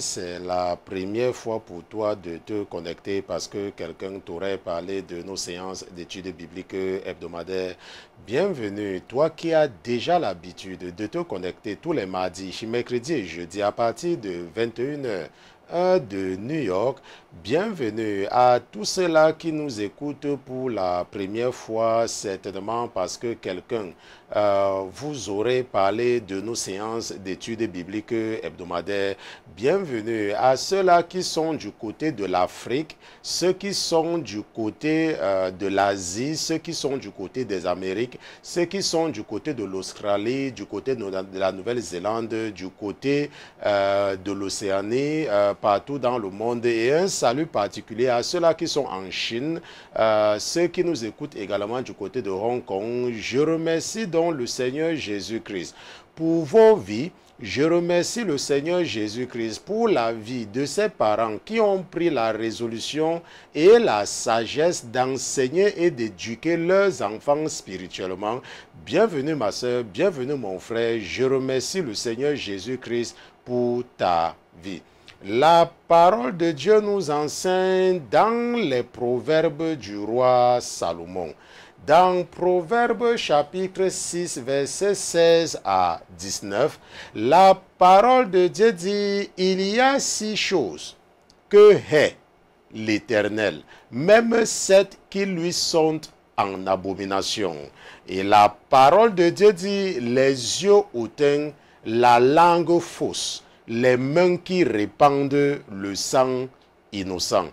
c'est la première fois pour toi de te connecter parce que quelqu'un t'aurait parlé de nos séances d'études bibliques hebdomadaires. Bienvenue, toi qui as déjà l'habitude de te connecter tous les mardis, mercredis et jeudi à partir de 21h, de New York, Bienvenue à tous ceux-là qui nous écoutent pour la première fois, certainement parce que quelqu'un euh, vous aurait parlé de nos séances d'études bibliques hebdomadaires. Bienvenue à ceux-là qui sont du côté de l'Afrique, ceux qui sont du côté euh, de l'Asie, ceux qui sont du côté des Amériques, ceux qui sont du côté de l'Australie, du côté de la Nouvelle-Zélande, du côté euh, de l'Océanie, partout dans le monde et ainsi salut particulier à ceux-là qui sont en Chine, euh, ceux qui nous écoutent également du côté de Hong Kong. Je remercie donc le Seigneur Jésus-Christ pour vos vies. Je remercie le Seigneur Jésus-Christ pour la vie de ses parents qui ont pris la résolution et la sagesse d'enseigner et d'éduquer leurs enfants spirituellement. Bienvenue ma soeur, bienvenue mon frère. Je remercie le Seigneur Jésus-Christ pour ta vie. La parole de Dieu nous enseigne dans les proverbes du roi Salomon. Dans Proverbes chapitre 6, versets 16 à 19, la parole de Dieu dit, il y a six choses que hait l'Éternel, même sept qui lui sont en abomination. Et la parole de Dieu dit, les yeux hautains, la langue fausse, les mains qui répandent le sang innocent,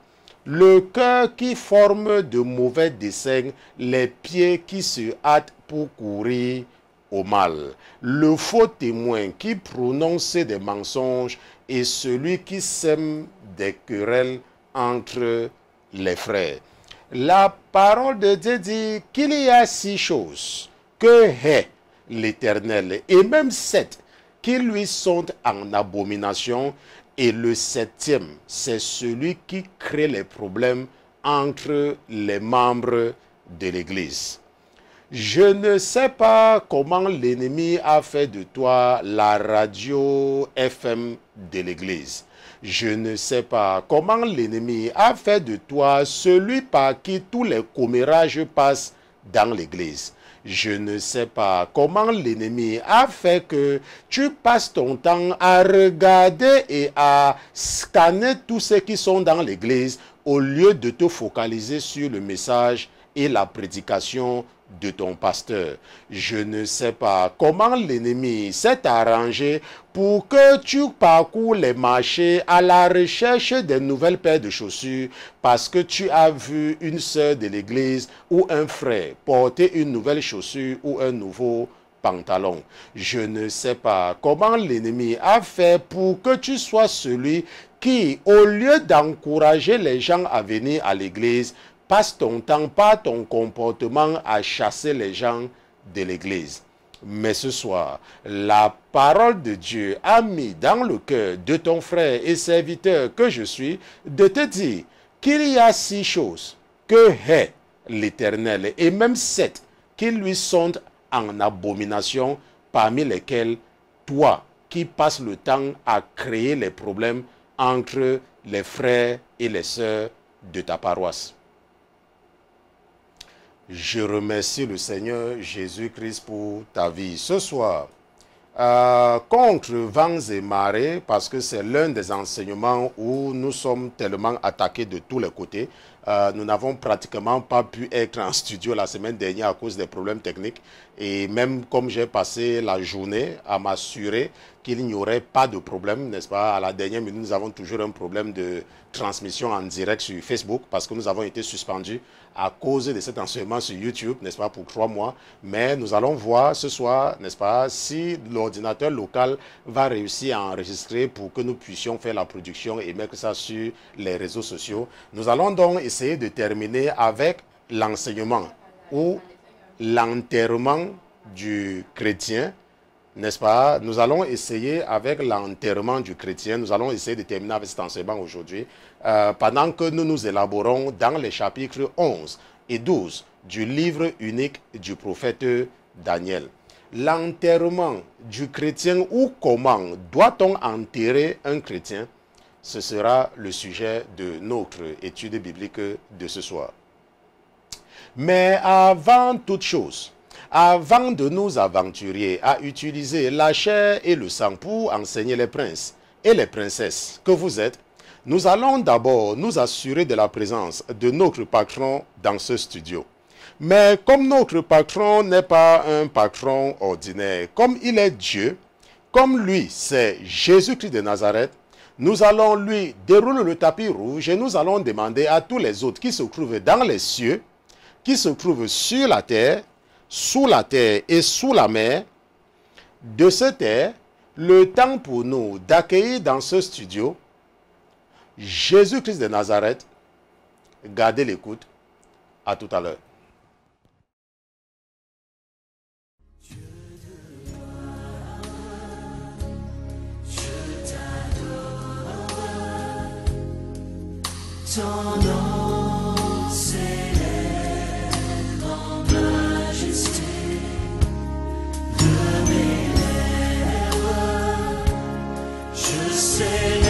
le cœur qui forme de mauvais dessins, les pieds qui se hâtent pour courir au mal, le faux témoin qui prononce des mensonges et celui qui sème des querelles entre les frères. La parole de Dieu dit qu'il y a six choses que hait l'Éternel et même sept qui lui sont en abomination. Et le septième, c'est celui qui crée les problèmes entre les membres de l'Église. Je ne sais pas comment l'ennemi a fait de toi la radio FM de l'Église. Je ne sais pas comment l'ennemi a fait de toi celui par qui tous les commérages passent dans l'Église je ne sais pas comment l'ennemi a fait que tu passes ton temps à regarder et à scanner tous ceux qui sont dans l'église au lieu de te focaliser sur le message et la prédication de ton pasteur. Je ne sais pas comment l'ennemi s'est arrangé pour que tu parcours les marchés à la recherche des nouvelles paires de chaussures parce que tu as vu une sœur de l'église ou un frère porter une nouvelle chaussure ou un nouveau pantalon. Je ne sais pas comment l'ennemi a fait pour que tu sois celui qui, au lieu d'encourager les gens à venir à l'église, passe ton temps, pas ton comportement à chasser les gens de l'Église. Mais ce soir, la parole de Dieu a mis dans le cœur de ton frère et serviteur que je suis de te dire qu'il y a six choses que hait l'Éternel et même sept qui lui sont en abomination, parmi lesquelles toi qui passes le temps à créer les problèmes entre les frères et les sœurs de ta paroisse. Je remercie le Seigneur Jésus-Christ pour ta vie. Ce soir, euh, contre vents et marées, parce que c'est l'un des enseignements où nous sommes tellement attaqués de tous les côtés. Euh, nous n'avons pratiquement pas pu être en studio la semaine dernière à cause des problèmes techniques. Et même comme j'ai passé la journée à m'assurer qu'il n'y aurait pas de problème, n'est-ce pas À la dernière minute, nous avons toujours un problème de transmission en direct sur Facebook parce que nous avons été suspendus à cause de cet enseignement sur YouTube, n'est-ce pas, pour trois mois. Mais nous allons voir ce soir, n'est-ce pas, si l'ordinateur local va réussir à enregistrer pour que nous puissions faire la production et mettre ça sur les réseaux sociaux. Nous allons donc essayer de terminer avec l'enseignement ou l'enterrement du chrétien n'est-ce pas Nous allons essayer, avec l'enterrement du chrétien, nous allons essayer de terminer avec cet enseignement aujourd'hui, euh, pendant que nous nous élaborons dans les chapitres 11 et 12 du livre unique du prophète Daniel. L'enterrement du chrétien ou comment doit-on enterrer un chrétien Ce sera le sujet de notre étude biblique de ce soir. Mais avant toute chose, avant de nous aventurer à utiliser la chair et le sang pour enseigner les princes et les princesses que vous êtes, nous allons d'abord nous assurer de la présence de notre patron dans ce studio. Mais comme notre patron n'est pas un patron ordinaire, comme il est Dieu, comme lui c'est Jésus-Christ de Nazareth, nous allons lui dérouler le tapis rouge et nous allons demander à tous les autres qui se trouvent dans les cieux, qui se trouvent sur la terre, sous la terre et sous la mer, de cette terre, le temps pour nous d'accueillir dans ce studio Jésus-Christ de Nazareth. Gardez l'écoute. À tout à l'heure. Say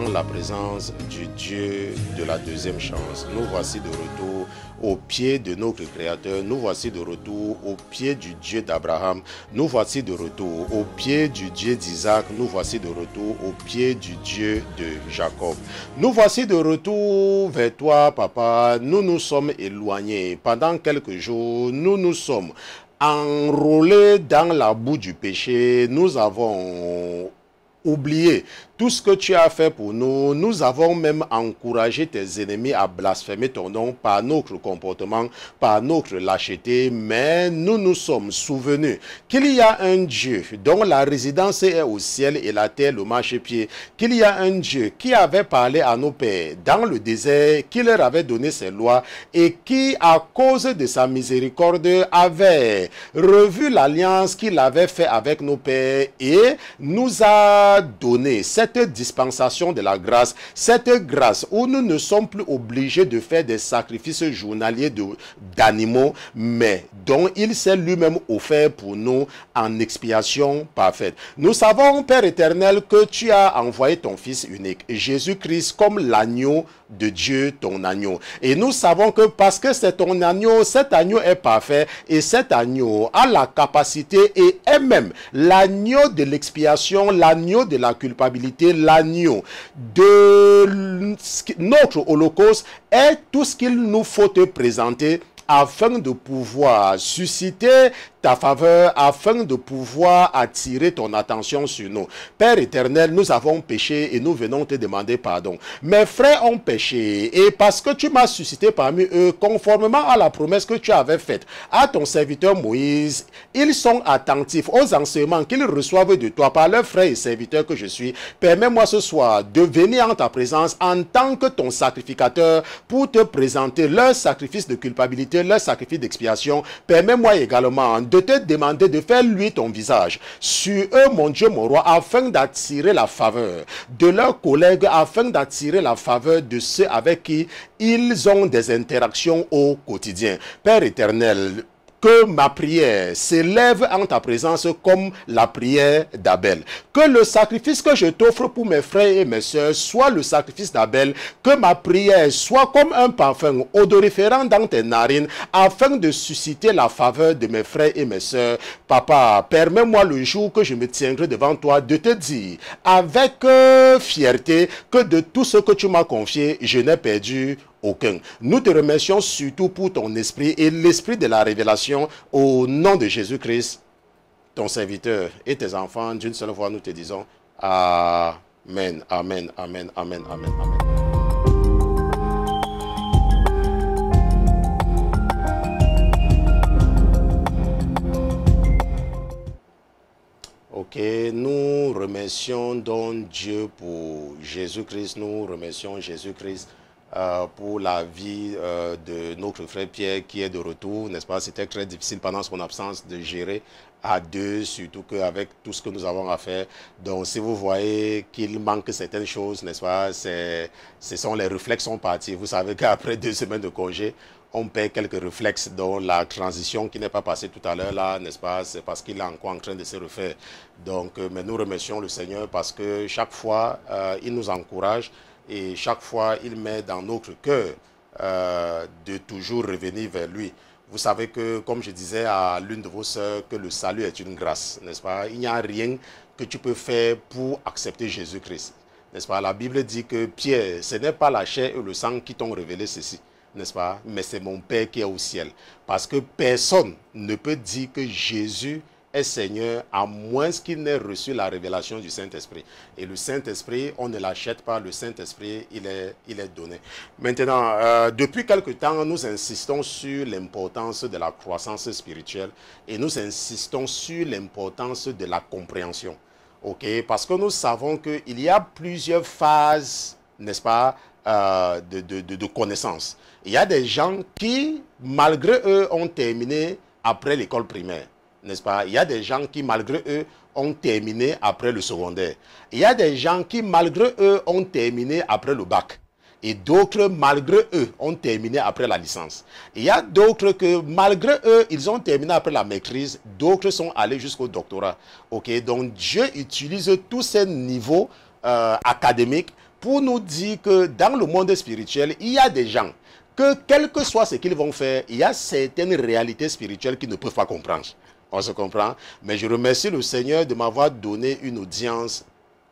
la présence du Dieu de la deuxième chance. Nous voici de retour au pied de notre Créateur. Nous voici de retour au pied du Dieu d'Abraham. Nous voici de retour au pied du Dieu d'Isaac. Nous voici de retour au pied du Dieu de Jacob. Nous voici de retour vers toi, Papa. Nous nous sommes éloignés. Pendant quelques jours, nous nous sommes enroulés dans la boue du péché. Nous avons oublié tout ce que tu as fait pour nous, nous avons même encouragé tes ennemis à blasphémer ton nom par notre comportement, par notre lâcheté, mais nous nous sommes souvenus qu'il y a un Dieu dont la résidence est au ciel et la terre le marche-pied, qu'il y a un Dieu qui avait parlé à nos pères dans le désert, qui leur avait donné ses lois et qui, à cause de sa miséricorde, avait revu l'alliance qu'il avait fait avec nos pères et nous a donné cette dispensation de la grâce, cette grâce où nous ne sommes plus obligés de faire des sacrifices journaliers d'animaux, mais dont il s'est lui-même offert pour nous en expiation parfaite. Nous savons, Père éternel, que tu as envoyé ton Fils unique, Jésus-Christ, comme l'agneau de Dieu, ton agneau. Et nous savons que parce que c'est ton agneau, cet agneau est parfait et cet agneau a la capacité et est même l'agneau de l'expiation, l'agneau de la culpabilité l'agneau de notre holocauste est tout ce qu'il nous faut te présenter afin de pouvoir susciter ta faveur afin de pouvoir attirer ton attention sur nous. Père éternel, nous avons péché et nous venons te demander pardon. Mes frères ont péché et parce que tu m'as suscité parmi eux, conformément à la promesse que tu avais faite à ton serviteur Moïse, ils sont attentifs aux enseignements qu'ils reçoivent de toi par leurs frères et serviteurs que je suis. Permets-moi ce soir de venir en ta présence en tant que ton sacrificateur pour te présenter leur sacrifice de culpabilité, leur sacrifice d'expiation. Permets-moi également de te demander de faire lui ton visage sur eux, mon Dieu, mon roi, afin d'attirer la faveur de leurs collègues, afin d'attirer la faveur de ceux avec qui ils ont des interactions au quotidien. Père éternel, que ma prière s'élève en ta présence comme la prière d'Abel. Que le sacrifice que je t'offre pour mes frères et mes sœurs soit le sacrifice d'Abel. Que ma prière soit comme un parfum odoriférant dans tes narines afin de susciter la faveur de mes frères et mes sœurs. Papa, permets-moi le jour que je me tiendrai devant toi de te dire avec fierté que de tout ce que tu m'as confié, je n'ai perdu aucun. Nous te remercions surtout pour ton esprit et l'esprit de la révélation au nom de Jésus-Christ, ton serviteur et tes enfants. D'une seule voix, nous te disons Amen, Amen, Amen, Amen, Amen, Amen. Ok, nous remercions donc Dieu pour Jésus-Christ, nous remercions Jésus-Christ euh, pour la vie euh, de notre frère Pierre qui est de retour, n'est-ce pas C'était très difficile pendant son absence de gérer à deux, surtout qu'avec tout ce que nous avons à faire. Donc, si vous voyez qu'il manque certaines choses, n'est-ce pas, ce sont les réflexes sont partis. Vous savez qu'après deux semaines de congé, on perd quelques réflexes, dont la transition qui n'est pas passée tout à l'heure là, n'est-ce pas, c'est parce qu'il est encore en train de se refaire. Donc, euh, mais nous remercions le Seigneur parce que chaque fois, il nous encourage et chaque fois, il met dans notre cœur euh, de toujours revenir vers lui. Vous savez que, comme je disais à l'une de vos sœurs, que le salut est une grâce, n'est-ce pas Il n'y a rien que tu peux faire pour accepter Jésus-Christ, n'est-ce pas La Bible dit que Pierre, ce n'est pas la chair et le sang qui t'ont révélé ceci, n'est-ce pas Mais c'est mon Père qui est au ciel. Parce que personne ne peut dire que Jésus est Seigneur, à moins qu'il n'ait reçu la révélation du Saint-Esprit. Et le Saint-Esprit, on ne l'achète pas, le Saint-Esprit, il est, il est donné. Maintenant, euh, depuis quelque temps, nous insistons sur l'importance de la croissance spirituelle et nous insistons sur l'importance de la compréhension. OK Parce que nous savons qu'il y a plusieurs phases, n'est-ce pas, euh, de, de, de Il y a des gens qui, malgré eux, ont terminé après l'école primaire n'est-ce pas Il y a des gens qui, malgré eux, ont terminé après le secondaire. Il y a des gens qui, malgré eux, ont terminé après le bac. Et d'autres, malgré eux, ont terminé après la licence. Il y a d'autres que, malgré eux, ils ont terminé après la maîtrise. D'autres sont allés jusqu'au doctorat. Ok, donc Dieu utilise tous ces niveaux euh, académiques pour nous dire que dans le monde spirituel, il y a des gens que, quel que soit ce qu'ils vont faire, il y a certaines réalités spirituelles qu'ils ne peuvent pas comprendre. On se comprend. Mais je remercie le Seigneur de m'avoir donné une audience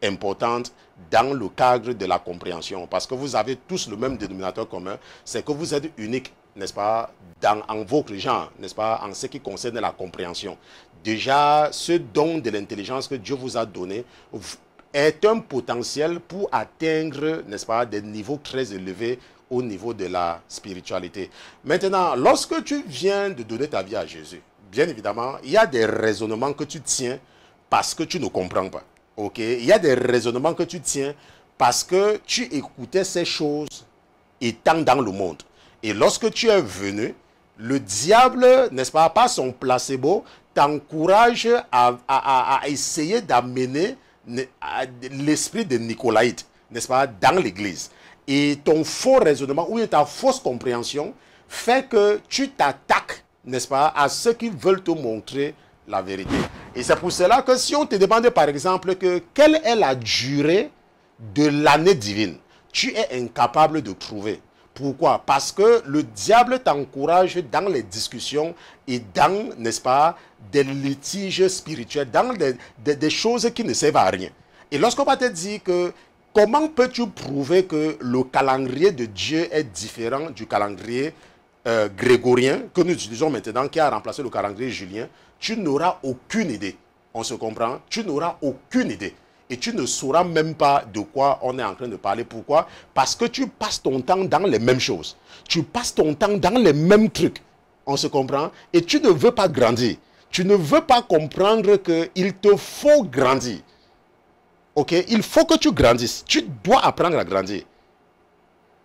importante dans le cadre de la compréhension. Parce que vous avez tous le même dénominateur commun, c'est que vous êtes unique, n'est-ce pas, dans, en votre genre, n'est-ce pas, en ce qui concerne la compréhension. Déjà, ce don de l'intelligence que Dieu vous a donné est un potentiel pour atteindre, n'est-ce pas, des niveaux très élevés au niveau de la spiritualité. Maintenant, lorsque tu viens de donner ta vie à Jésus, bien évidemment, il y a des raisonnements que tu tiens parce que tu ne comprends pas. OK Il y a des raisonnements que tu tiens parce que tu écoutais ces choses étant dans le monde. Et lorsque tu es venu, le diable, n'est-ce pas, pas son placebo, t'encourage à, essayer d'amener l'esprit de Nicolaïde n'est-ce pas, dans l'Église. Et ton faux raisonnement ou ta fausse compréhension fait que tu t'attaques n'est-ce pas, à ceux qui veulent te montrer la vérité. Et c'est pour cela que si on te demandait par exemple que quelle est la durée de l'année divine, tu es incapable de trouver. Pourquoi Parce que le diable t'encourage dans les discussions et dans, n'est-ce pas, des litiges spirituels, dans des, choses qui ne servent à rien. Et lorsqu'on va te dire que comment peux-tu prouver que le calendrier de Dieu est différent du calendrier euh, grégorien que nous utilisons maintenant, qui a remplacé le calendrier julien, tu n'auras aucune idée. On se comprend Tu n'auras aucune idée. Et tu ne sauras même pas de quoi on est en train de parler. Pourquoi Parce que tu passes ton temps dans les mêmes choses. Tu passes ton temps dans les mêmes trucs. On se comprend Et tu ne veux pas grandir. Tu ne veux pas comprendre qu'il te faut grandir. Ok Il faut que tu grandisses. Tu dois apprendre à grandir.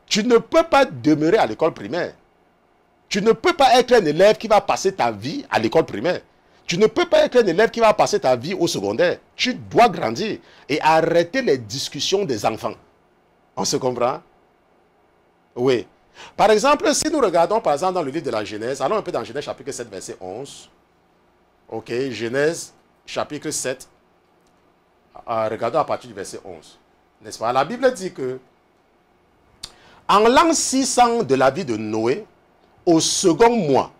Tu ne peux pas demeurer à l'école primaire. Tu ne peux pas être un élève qui va passer ta vie à l'école primaire. Tu ne peux pas être un élève qui va passer ta vie au secondaire. Tu dois grandir et arrêter les discussions des enfants. On se comprend Oui. Par exemple, si nous regardons par exemple dans le livre de la Genèse, allons un peu dans Genèse chapitre 7, verset 11. Ok, Genèse chapitre 7, ah, ah, regardons à partir du verset 11. N'est-ce pas La Bible dit que en l'an 600 de la vie de Noé, au second mois,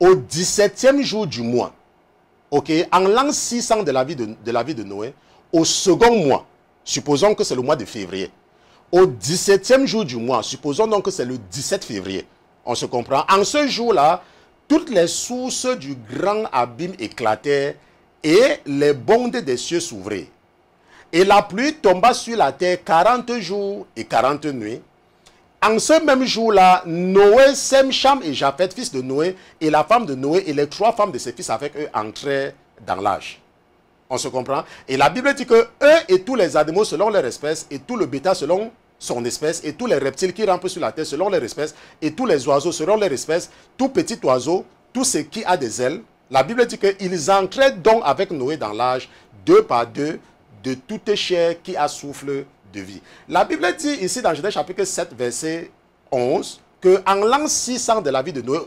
au 17e jour du mois, en l'an 600 de la, vie de, de la vie de Noé, au second mois, supposons que c'est le mois de février, au 17e jour du mois, supposons donc que c'est le 17 février, on se comprend, en ce jour-là, toutes les sources du grand abîme éclatèrent et les bondes des cieux s'ouvrirent. Et la pluie tomba sur la terre 40 jours et 40 nuits, en ce même jour-là, Noé, Sem, Cham et Japheth, fils de Noé, et la femme de Noé et les trois femmes de ses fils avec eux entraient dans l'âge. On se comprend Et la Bible dit que eux et tous les animaux selon leur espèce, et tout le bêta selon son espèce, et tous les reptiles qui rampent sur la terre selon leur espèce, et tous les oiseaux selon leur espèce, tout petit oiseau, tout ce qui a des ailes. La Bible dit qu'ils entraient donc avec Noé dans l'âge, deux par deux, de toute chair qui a souffle de vie. La Bible dit ici dans Genèse chapitre 7, verset 11, que en l'an 600 de la vie de Noé,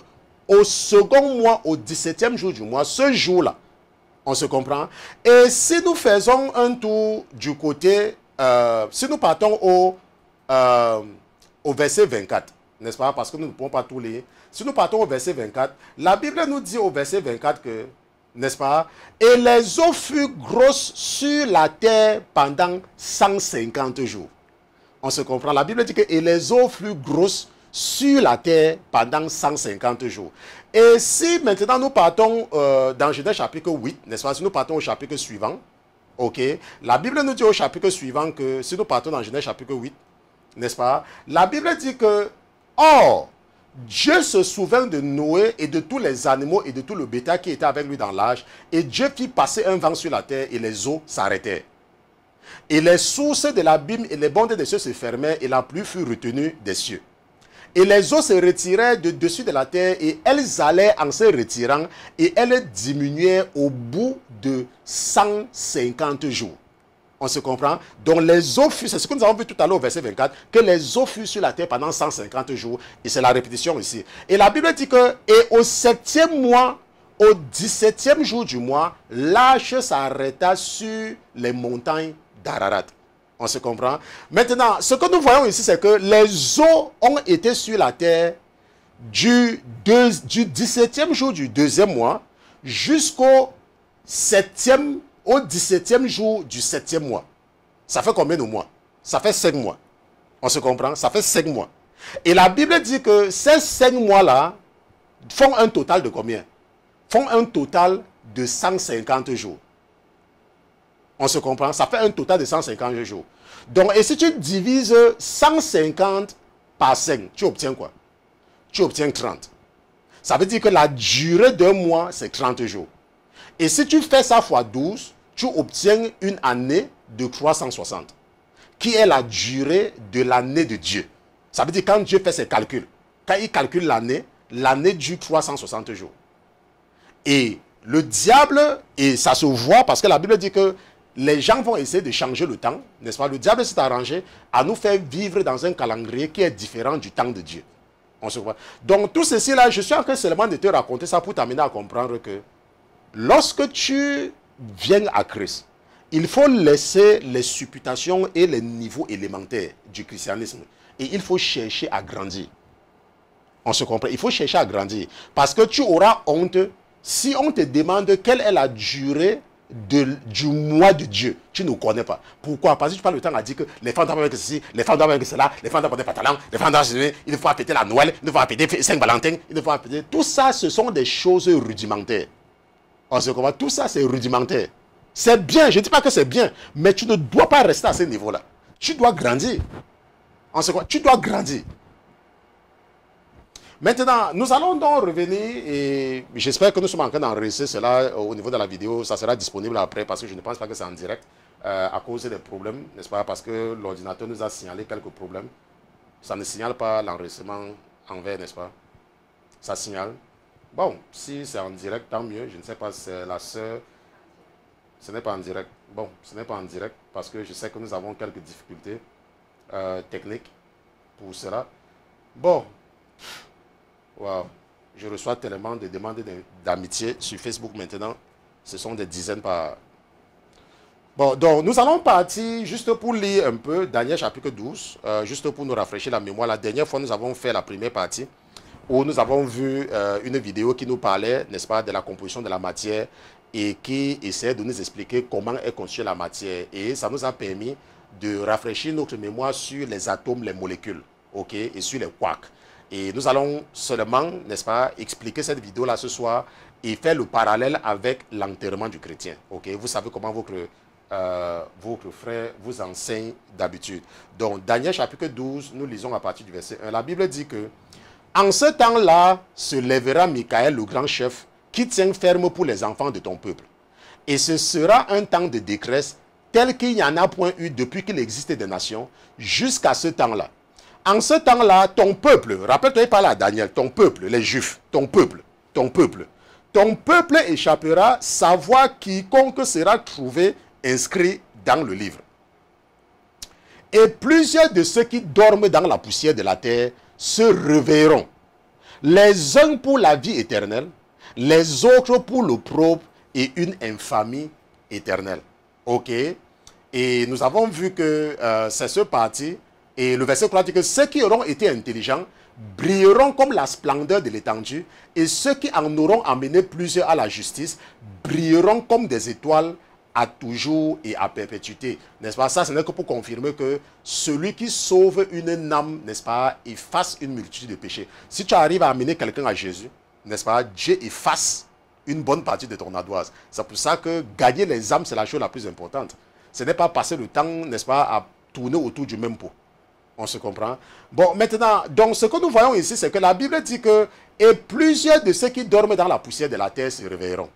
au second mois, au 17e jour du mois, ce jour-là, on se comprend. Et si nous faisons un tour du côté, euh, si nous partons au, euh, au verset 24, n'est-ce pas Parce que nous ne pouvons pas tout lire. Si nous partons au verset 24, la Bible nous dit au verset 24 que n'est-ce pas Et les eaux furent grosses sur la terre pendant 150 jours. On se comprend, la Bible dit que et les eaux furent grosses sur la terre pendant 150 jours. Et si maintenant nous partons euh, dans Genèse chapitre 8, n'est-ce pas Si nous partons au chapitre suivant, ok La Bible nous dit au chapitre suivant que si nous partons dans Genèse chapitre 8, n'est-ce pas La Bible dit que, or, oh, Dieu se souvint de Noé et de tous les animaux et de tout le bétail qui était avec lui dans l'âge. Et Dieu fit passer un vent sur la terre et les eaux s'arrêtèrent. Et les sources de l'abîme et les bondes des cieux se fermèrent et la pluie fut retenue des cieux. Et les eaux se retiraient de dessus de la terre et elles allaient en se retirant et elles diminuaient au bout de 150 jours. On se comprend Donc les eaux furent, c'est ce que nous avons vu tout à l'heure au verset 24, que les eaux furent sur la terre pendant 150 jours. Et c'est la répétition ici. Et la Bible dit que, et au septième mois, au 17e jour du mois, l'arche s'arrêta sur les montagnes d'Ararat. On se comprend Maintenant, ce que nous voyons ici, c'est que les eaux ont été sur la terre du, du 17e jour du deuxième mois jusqu'au septième au 17e jour du 7e mois. Ça fait combien de mois Ça fait 5 mois. On se comprend Ça fait 5 mois. Et la Bible dit que ces 5 mois-là font un total de combien Font un total de 150 jours. On se comprend Ça fait un total de 150 jours. Donc, et si tu divises 150 par 5, tu obtiens quoi Tu obtiens 30. Ça veut dire que la durée d'un mois, c'est 30 jours. Et si tu fais ça fois 12, tu obtiens une année de 360, qui est la durée de l'année de Dieu. Ça veut dire quand Dieu fait ses calculs, quand il calcule l'année, l'année dure 360 jours. Et le diable, et ça se voit parce que la Bible dit que les gens vont essayer de changer le temps, n'est-ce pas Le diable s'est arrangé à nous faire vivre dans un calendrier qui est différent du temps de Dieu. On se voit. Donc tout ceci là, je suis en train seulement de te raconter ça pour t'amener à comprendre que lorsque tu viennent à Christ, il faut laisser les supputations et les niveaux élémentaires du christianisme. Et il faut chercher à grandir. On se comprend. Il faut chercher à grandir. Parce que tu auras honte si on te demande quelle est la durée du mois de Dieu. Tu ne connais pas. Pourquoi Parce que tu parles le temps à dire que les femmes doivent mettre ceci, les femmes doivent mettre cela, les femmes doivent mettre talent, les femmes doivent il faut appeler la Noël, il faut appeler Saint-Valentin, il faut appeler... Tout ça, ce sont des choses rudimentaires. On se Tout ça, c'est rudimentaire. C'est bien, je ne dis pas que c'est bien, mais tu ne dois pas rester à ce niveau-là. Tu dois grandir. En ce quoi? Tu dois grandir. Maintenant, nous allons donc revenir et j'espère que nous sommes en train d'enregistrer cela au niveau de la vidéo. Ça sera disponible après parce que je ne pense pas que c'est en direct euh, à cause des problèmes, n'est-ce pas Parce que l'ordinateur nous a signalé quelques problèmes. Ça ne signale pas l'enregistrement en vert, n'est-ce pas Ça signale. Bon, si c'est en direct, tant mieux. Je ne sais pas si c'est la sœur. Ce n'est pas en direct. Bon, ce n'est pas en direct parce que je sais que nous avons quelques difficultés euh, techniques pour cela. Bon, waouh, je reçois tellement de demandes d'amitié sur Facebook maintenant. Ce sont des dizaines par. Bon, donc nous allons partir juste pour lire un peu Daniel chapitre 12, euh, juste pour nous rafraîchir la mémoire. La dernière fois, nous avons fait la première partie où nous avons vu euh, une vidéo qui nous parlait, n'est-ce pas, de la composition de la matière et qui essaie de nous expliquer comment est construite la matière. Et ça nous a permis de rafraîchir notre mémoire sur les atomes, les molécules, ok, et sur les quarks. Et nous allons seulement, n'est-ce pas, expliquer cette vidéo-là ce soir et faire le parallèle avec l'enterrement du chrétien. Ok, vous savez comment votre euh, votre frère vous enseigne d'habitude. Donc, Daniel chapitre 12, nous lisons à partir du verset 1. La Bible dit que en ce temps-là, se lèvera Michael le grand chef, qui tient ferme pour les enfants de ton peuple. Et ce sera un temps de décresse tel qu'il n'y en a point eu depuis qu'il existait des nations, jusqu'à ce temps-là. En ce temps-là, ton peuple, rappelle-toi pas là, Daniel, ton peuple, les Juifs, ton peuple, ton peuple, ton peuple échappera, sa voix quiconque sera trouvé inscrit dans le livre. Et plusieurs de ceux qui dorment dans la poussière de la terre se réveilleront, les uns pour la vie éternelle, les autres pour le propre et une infamie éternelle. Ok Et nous avons vu que euh, c'est ce parti, et le verset 3 que ceux qui auront été intelligents brilleront comme la splendeur de l'étendue, et ceux qui en auront amené plusieurs à la justice brilleront comme des étoiles à toujours et à perpétuité. N'est-ce pas Ça, ce n'est que pour confirmer que celui qui sauve une âme, n'est-ce pas, efface une multitude de péchés. Si tu arrives à amener quelqu'un à Jésus, n'est-ce pas, Dieu efface une bonne partie de ton adoise. C'est pour ça que gagner les âmes, c'est la chose la plus importante. Ce n'est pas passer le temps, n'est-ce pas, à tourner autour du même pot. On se comprend Bon, maintenant, donc ce que nous voyons ici, c'est que la Bible dit que « Et plusieurs de ceux qui dorment dans la poussière de la terre se réveilleront »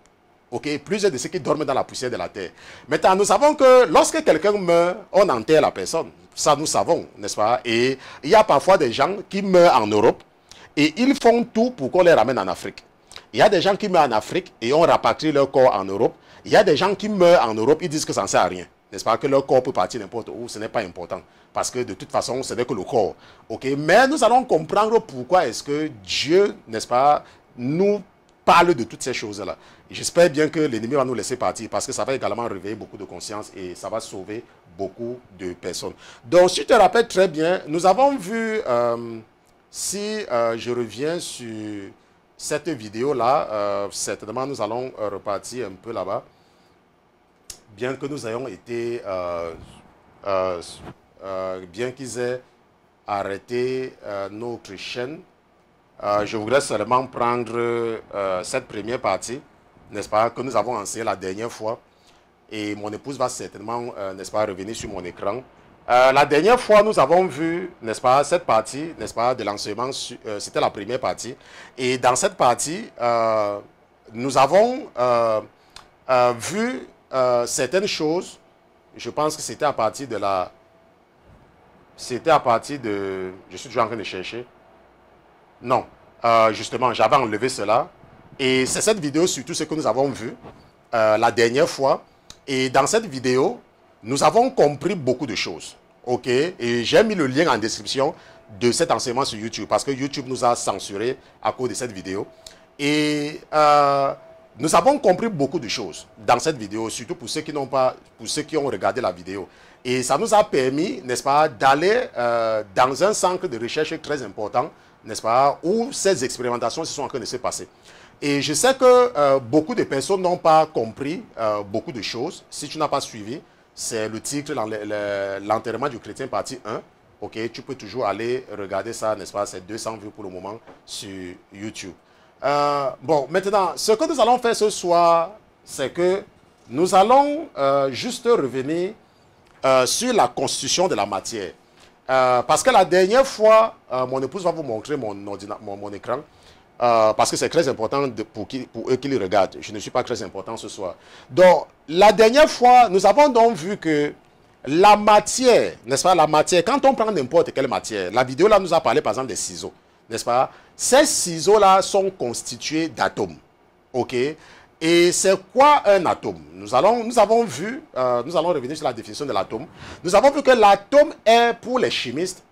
plusieurs de ceux qui dorment dans la poussière de la terre. Maintenant, nous savons que lorsque quelqu'un meurt, on enterre la personne. Ça, nous savons, n'est-ce pas Et il y a parfois des gens qui meurent en Europe et ils font tout pour qu'on les ramène en Afrique. Il y a des gens qui meurent en Afrique et on rapatrie leur corps en Europe. Il y a des gens qui meurent en Europe, ils disent que ça ne sert à rien. N'est-ce pas que leur corps peut partir n'importe où, ce n'est pas important. Parce que de toute façon, ce n'est que le corps. ok Mais nous allons comprendre pourquoi est-ce que Dieu, n'est-ce pas, nous parle de toutes ces choses-là. J'espère bien que l'ennemi va nous laisser partir parce que ça va également réveiller beaucoup de conscience et ça va sauver beaucoup de personnes. Donc, si je te rappelle très bien, nous avons vu, euh, si euh, je reviens sur cette vidéo-là, euh, certainement nous allons euh, repartir un peu là-bas, bien que nous ayons été, bien qu'ils aient arrêté notre chaîne, euh, je voudrais seulement prendre euh, cette première partie, n'est-ce pas, que nous avons enseignée la dernière fois. Et mon épouse va certainement, euh, n'est-ce pas, revenir sur mon écran. la dernière fois, nous avons vu, n'est-ce pas, cette partie, n'est-ce pas, de l'enseignement, c'était la première partie. Et dans cette partie, nous avons vu certaines choses. Je pense que c'était à partir de la... C'était à partir de... Je suis toujours en train de chercher. Non. Euh, justement, j'avais enlevé cela. Et c'est cette vidéo sur tout ce que nous avons vu euh, la dernière fois. Et dans cette vidéo, nous avons compris beaucoup de choses. OK Et j'ai mis le lien en description de cet enseignement sur YouTube parce que YouTube nous a censuré à cause de cette vidéo. Et euh, nous avons compris beaucoup de choses dans cette vidéo, surtout pour ceux qui n'ont pas, pour ceux qui ont regardé la vidéo. Et ça nous a permis, n'est-ce pas, d'aller dans un centre de recherche très important n'est-ce pas, où ces expérimentations se sont encore train de passer. Et je sais que euh, beaucoup de personnes n'ont pas compris euh, beaucoup de choses. Si tu n'as pas suivi, c'est le titre L'enterrement du chrétien, partie 1. Ok, tu peux toujours aller regarder ça, n'est-ce pas C'est 200 vues pour le moment sur YouTube. Euh, bon, maintenant, ce que nous allons faire ce soir, c'est que nous allons juste revenir sur la constitution de la matière. Euh, parce que la dernière fois, euh, mon épouse va vous montrer mon, mon, écran. Euh, parce que c'est très important de, pour, qui, pour, eux qu'ils regardent. Je ne suis pas très important ce soir. Donc, la dernière fois, nous avons donc vu que la matière, n'est-ce pas, la matière, quand on prend n'importe quelle matière, la vidéo là nous a parlé par exemple des ciseaux, n'est-ce pas Ces ciseaux là sont constitués d'atomes, ok et c'est quoi un atome nous, allons, avons vu, euh, nous allons revenir sur la définition de l'atome. Nous avons vu que l'atome est, pour les chimistes,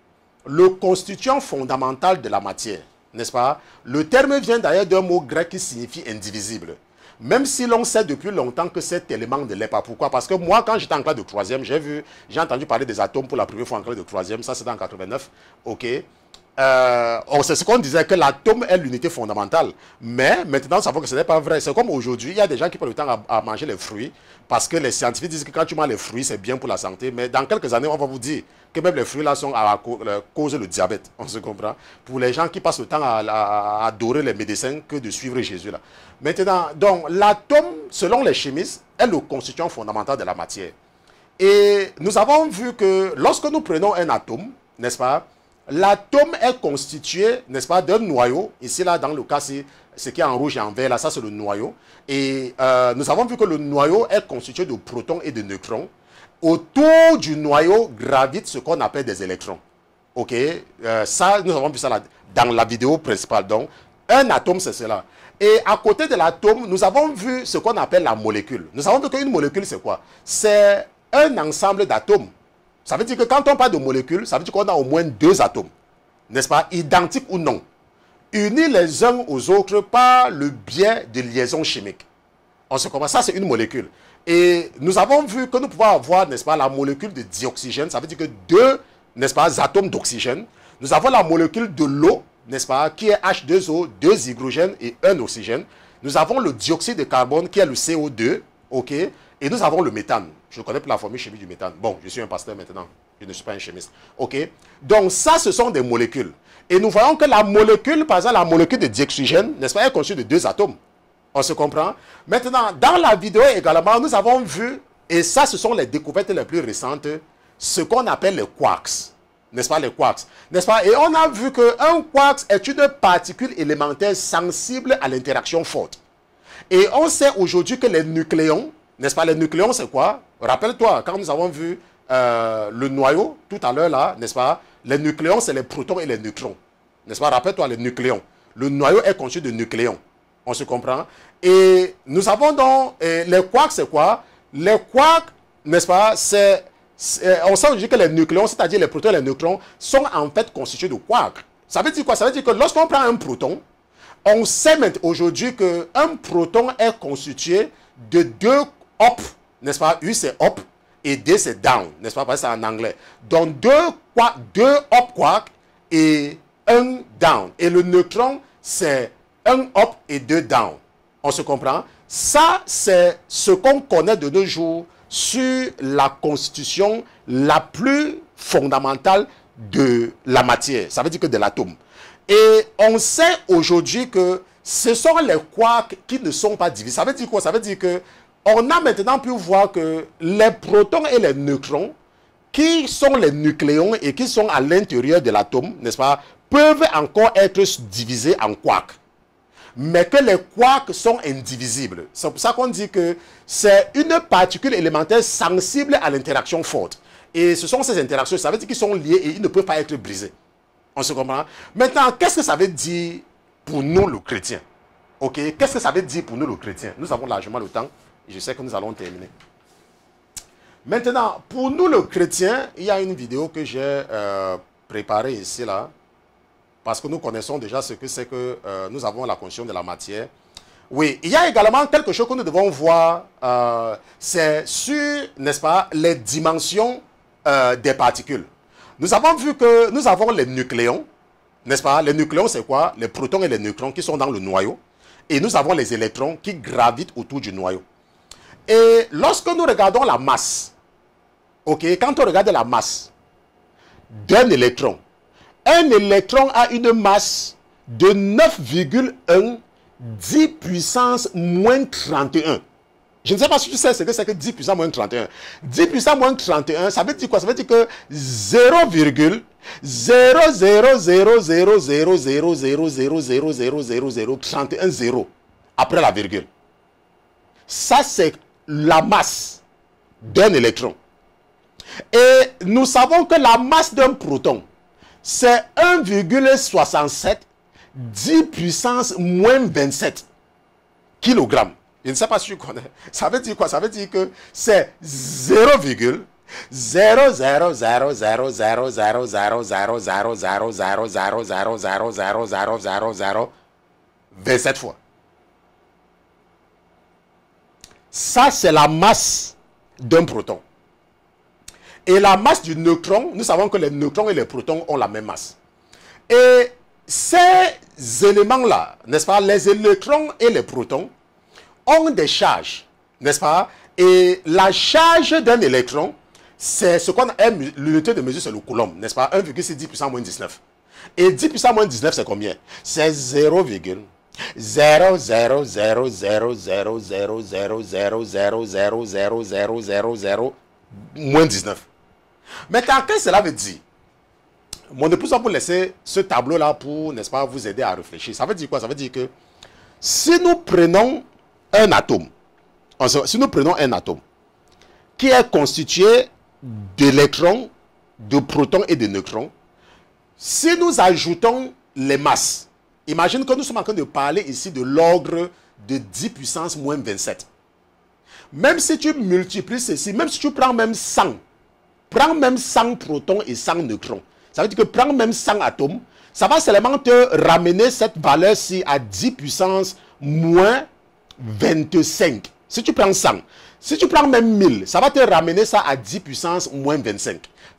le constituant fondamental de la matière, n'est-ce pas Le terme vient d'ailleurs d'un mot grec qui signifie indivisible. Même si l'on sait depuis longtemps que cet élément ne l'est pas. Pourquoi Parce que moi, quand j'étais en classe de troisième, j'ai vu, j'ai entendu parler des atomes pour la première fois en classe de troisième, ça c'était en 89, ok euh, c'est ce qu'on disait, que l'atome est l'unité fondamentale. Mais maintenant, nous savons que ce n'est pas vrai. C'est comme aujourd'hui, il y a des gens qui prennent le temps à, manger les fruits, parce que les scientifiques disent que quand tu manges les fruits, c'est bien pour la santé. Mais dans quelques années, on va vous dire que même les fruits là sont à euh, cause le diabète. On se comprend. Pour les gens qui passent le temps à adorer les médecins que de suivre Jésus là. Maintenant, donc l'atome, selon les chimistes, est le constituant fondamental de la matière. Et nous avons vu que lorsque nous prenons un atome, n'est-ce pas? L'atome est constitué, n'est-ce pas, d'un noyau. Ici, là, dans le cas, c'est ce qui est en rouge et en vert, là, ça, c'est le noyau. Et euh, nous avons vu que le noyau est constitué de protons et de neutrons. Autour du noyau gravitent ce qu'on appelle des électrons. OK euh, Ça, nous avons vu ça dans la vidéo principale. Donc, un atome, c'est cela. Et à côté de l'atome, nous avons vu ce qu'on appelle la molécule. Nous avons vu qu'une molécule, c'est quoi C'est un ensemble d'atomes ça veut dire que quand on parle de molécules, ça veut dire qu'on a au moins deux atomes, n'est-ce pas, identiques ou non, unis les uns aux autres par le biais de liaisons chimiques. On se comprend, ça c'est une molécule. Et nous avons vu que nous pouvons avoir, n'est-ce pas, la molécule de dioxygène, ça veut dire que deux, n'est-ce pas, atomes d'oxygène. Nous avons la molécule de l'eau, n'est-ce pas, qui est H2O, deux hydrogènes et un oxygène. Nous avons le dioxyde de carbone qui est le CO2, ok, et nous avons le méthane. Je ne connais plus la formule chimique du méthane. Bon, je suis un pasteur maintenant. Je ne suis pas un chimiste. OK Donc ça, ce sont des molécules. Et nous voyons que la molécule, par exemple, la molécule de dioxygène, n'est-ce pas, est conçue de deux atomes. On se comprend Maintenant, dans la vidéo également, nous avons vu, et ça, ce sont les découvertes les plus récentes, ce qu'on appelle les quarks. N'est-ce pas, les quarks N'est-ce pas Et on a vu qu'un quark est une particule élémentaire sensible à l'interaction forte. Et on sait aujourd'hui que les nucléons, n'est-ce pas, les nucléons, c'est quoi Rappelle-toi, quand nous avons vu euh, le noyau tout à l'heure, là, n'est-ce pas Les nucléons, c'est les protons et les neutrons. N'est-ce pas Rappelle-toi, les nucléons. Le noyau est constitué de nucléons. On se comprend Et nous avons donc et les quarks, c'est quoi Les quarks, n'est-ce pas C'est on sait aujourd'hui que les nucléons, c'est-à-dire les protons et les neutrons, sont en fait constitués de quarks. Ça veut dire quoi Ça veut dire que lorsqu'on prend un proton, on sait aujourd'hui qu'un proton est constitué de deux up, n'est-ce pas U c'est up et D c'est down, n'est-ce pas Parce que c'est en anglais. Donc deux, quoi, deux up quarks et un down. Et le neutron, c'est un up et deux down. On se comprend Ça, c'est ce qu'on connaît de nos jours sur la constitution la plus fondamentale de la matière. Ça veut dire que de l'atome. Et on sait aujourd'hui que ce sont les quarks qui ne sont pas divisés. Ça veut dire quoi Ça veut dire que on a maintenant pu voir que les protons et les neutrons, qui sont les nucléons et qui sont à l'intérieur de l'atome, n'est-ce pas, peuvent encore être divisés en quarks. Mais que les quarks sont indivisibles. C'est pour ça qu'on dit que c'est une particule élémentaire sensible à l'interaction forte. Et ce sont ces interactions, ça veut dire qu'ils sont liés et ils ne peuvent pas être brisés. On se comprend Maintenant, qu'est-ce que ça veut dire pour nous, le chrétien Ok, qu'est-ce que ça veut dire pour nous, le chrétien Nous avons largement le temps je sais que nous allons terminer. Maintenant, pour nous les chrétiens, il y a une vidéo que j'ai euh, préparée ici, là, parce que nous connaissons déjà ce que c'est que euh, nous avons la conscience de la matière. Oui, il y a également quelque chose que nous devons voir, euh, c'est sur, n'est-ce pas, les dimensions des particules. Nous avons vu que nous avons les nucléons, n'est-ce pas Les nucléons, c'est quoi Les protons et les neutrons qui sont dans le noyau. Et nous avons les électrons qui gravitent autour du noyau. Et lorsque nous regardons la masse, ok, quand on regarde la masse d'un électron, un électron a une masse de 9,1 10 puissance moins 31. Je ne sais pas si tu sais ce que c'est que 10 puissance moins 31. 10 puissance moins 31, ça veut dire quoi Ça veut dire que 31, après la virgule. Ça, c'est la masse d'un électron. Et nous savons que la masse d'un proton, c'est 1,67 10 puissance moins 27 kg. Je ne sais pas si tu Ça veut dire quoi Ça veut dire que c'est 0,0000000000000000000000027 fois. Ça, c'est la masse d'un proton. Et la masse du neutron, nous savons que les neutrons et les protons ont la même masse. Et ces éléments-là, n'est-ce pas, les électrons et les protons, ont des charges, n'est-ce pas Et la charge d'un électron, c'est ce qu'on a. l'unité de mesure, c'est le coulomb, n'est-ce pas 1,6 10 puissance moins 19. Et 10 puissance moins 19, c'est combien C'est 0,1. 0 0 0 0 0 0 0 0 0 0 0 0 0 0 moins 19. Maintenant, qu'est-ce que cela veut dire Mon épouse va vous laisser ce tableau-là pour, n'est-ce pas, vous aider à réfléchir. Ça veut dire quoi Ça veut dire que si nous prenons un atome, si nous prenons un atome qui est constitué d'électrons, de protons et de neutrons, si nous ajoutons les masses, Imagine que nous sommes en train de parler ici de l'ordre de 10 puissance moins 27. Même si tu multiplies ceci, même si tu prends même 100, prends même 100 protons et 100 neutrons, ça veut dire que prends même 100 atomes, ça va seulement te ramener cette valeur-ci à 10 puissance moins 25. Si tu prends 100, si tu prends même 1000, ça va te ramener ça à 10 puissance moins 25.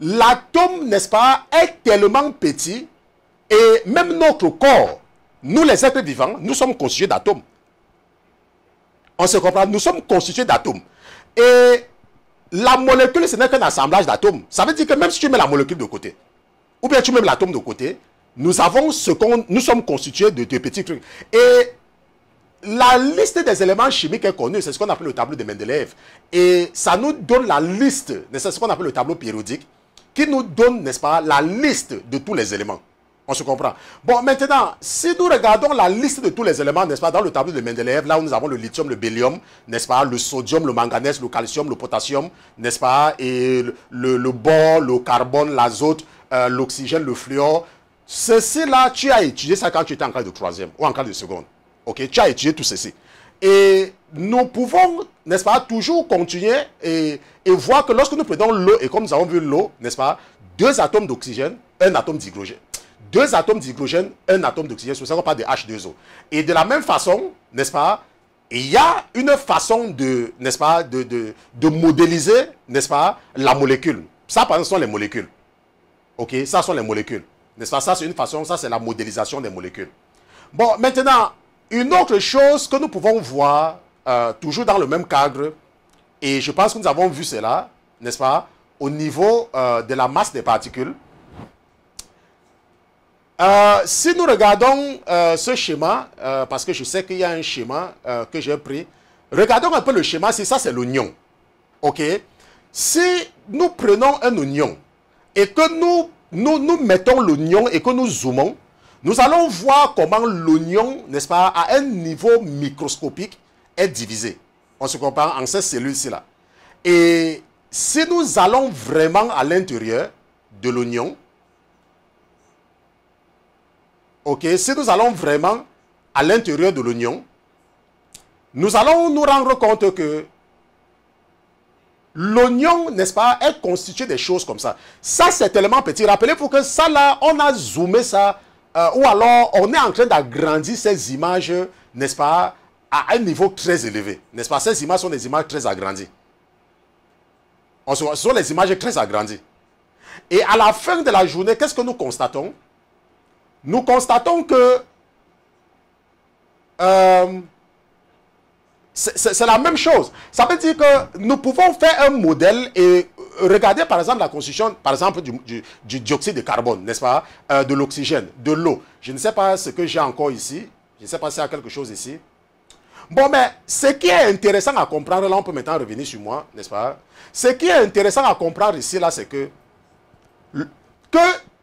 l'atome, n'est-ce pas, est tellement petit et même notre corps, nous les êtres vivants, nous sommes constitués d'atomes. On se comprend, nous sommes constitués d'atomes. Et la molécule, ce n'est qu'un assemblage d'atomes. Ça veut dire que même si tu mets la molécule de côté, ou bien tu mets l'atome de côté, nous avons ce qu'on, nous sommes constitués de, de petits trucs. Et la liste des éléments chimiques est connue, c'est ce qu'on appelle le tableau de Mendeleev. Et ça nous donne la liste, c'est ce qu'on appelle le tableau périodique qui nous donne, n'est-ce pas, la liste de tous les éléments. On se comprend. Bon, maintenant, si nous regardons la liste de tous les éléments, n'est-ce pas, dans le tableau de Mendeleev, là où nous avons le lithium, le bélium, n'est-ce pas, le sodium, le manganèse, le calcium, le potassium, n'est-ce pas, et le, le le carbone, l'azote, euh, l'oxygène, le fluor. Ceci-là, tu as étudié ça quand tu étais en classe de troisième ou en classe de seconde. Ok, tu as étudié tout ceci. Et nous pouvons, n'est-ce pas, toujours continuer et, voir que lorsque nous prenons l'eau, et comme nous avons vu l'eau, n'est-ce pas, deux atomes d'oxygène, un atome d'hydrogène. Deux atomes d'hydrogène, un atome d'oxygène, c'est ça parle de H2O. Et de la même façon, n'est-ce pas, il y a une façon de, n'est-ce pas, de, de modéliser, n'est-ce pas, la molécule. Ça, par exemple, sont les molécules. OK, ça sont les molécules. N'est-ce pas, ça c'est une façon, ça c'est la modélisation des molécules. Bon, maintenant, une autre chose que nous pouvons voir euh, toujours dans le même cadre. Et je pense que nous avons vu cela, n'est-ce pas, au niveau euh, de la masse des particules. Euh, si nous regardons ce schéma, parce que je sais qu'il y a un schéma que j'ai pris, regardons un peu le schéma, si ça c'est l'oignon. OK Si nous prenons un oignon et que nous, nous, nous mettons l'oignon et que nous zoomons, nous allons voir comment l'oignon, n'est-ce pas, à un niveau microscopique, divisé. On se compare en ces cellules-ci là. Et si nous allons vraiment à l'intérieur de l'oignon, ok, si nous allons vraiment à l'intérieur de l'oignon, nous allons nous rendre compte que l'oignon, n'est-ce pas, est constitué des choses comme ça. Ça, c'est tellement petit. Rappelez-vous que ça, là, on a zoomé ça, euh, ou alors on est en train d'agrandir ces images, n'est-ce pas, à un niveau très élevé. N'est-ce pas Ces images sont des images très agrandies. Ce sont des images très agrandies. Et à la fin de la journée, qu'est-ce que nous constatons Nous constatons que euh, c'est la même chose. Ça veut dire que nous pouvons faire un modèle et regarder par exemple la constitution, par exemple du, dioxyde de carbone, n'est-ce pas euh, De l'oxygène, de l'eau. Je ne sais pas ce que j'ai encore ici. Je ne sais pas s'il y a quelque chose ici. Bon, mais ce qui est intéressant à comprendre, là, on peut maintenant revenir sur moi, n'est-ce pas Ce qui est intéressant à comprendre ici, là, c'est que, que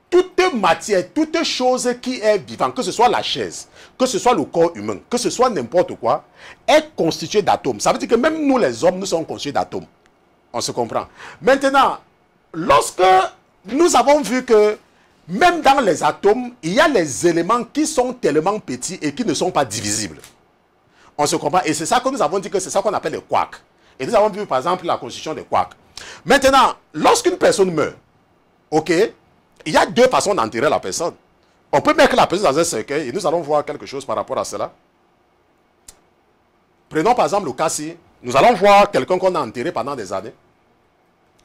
toute matière, toute chose qui est vivante, que ce soit la chaise, que ce soit le corps humain, que ce soit n'importe quoi, est constituée d'atomes. Ça veut dire que même nous, les hommes, nous sommes constitués d'atomes. On se comprend. Maintenant, lorsque nous avons vu que même dans les atomes, il y a les éléments qui sont tellement petits et qui ne sont pas divisibles on se comprend. Et c'est ça que nous avons dit que c'est ça qu'on appelle les couacs. Et nous avons vu par exemple la constitution des couacs. Maintenant, lorsqu'une personne meurt, ok, il y a deux façons d'enterrer la personne. On peut mettre la personne dans un cercueil et nous allons voir quelque chose par rapport à cela. Prenons par exemple le cas ci. Nous allons voir quelqu'un qu'on a enterré pendant des années.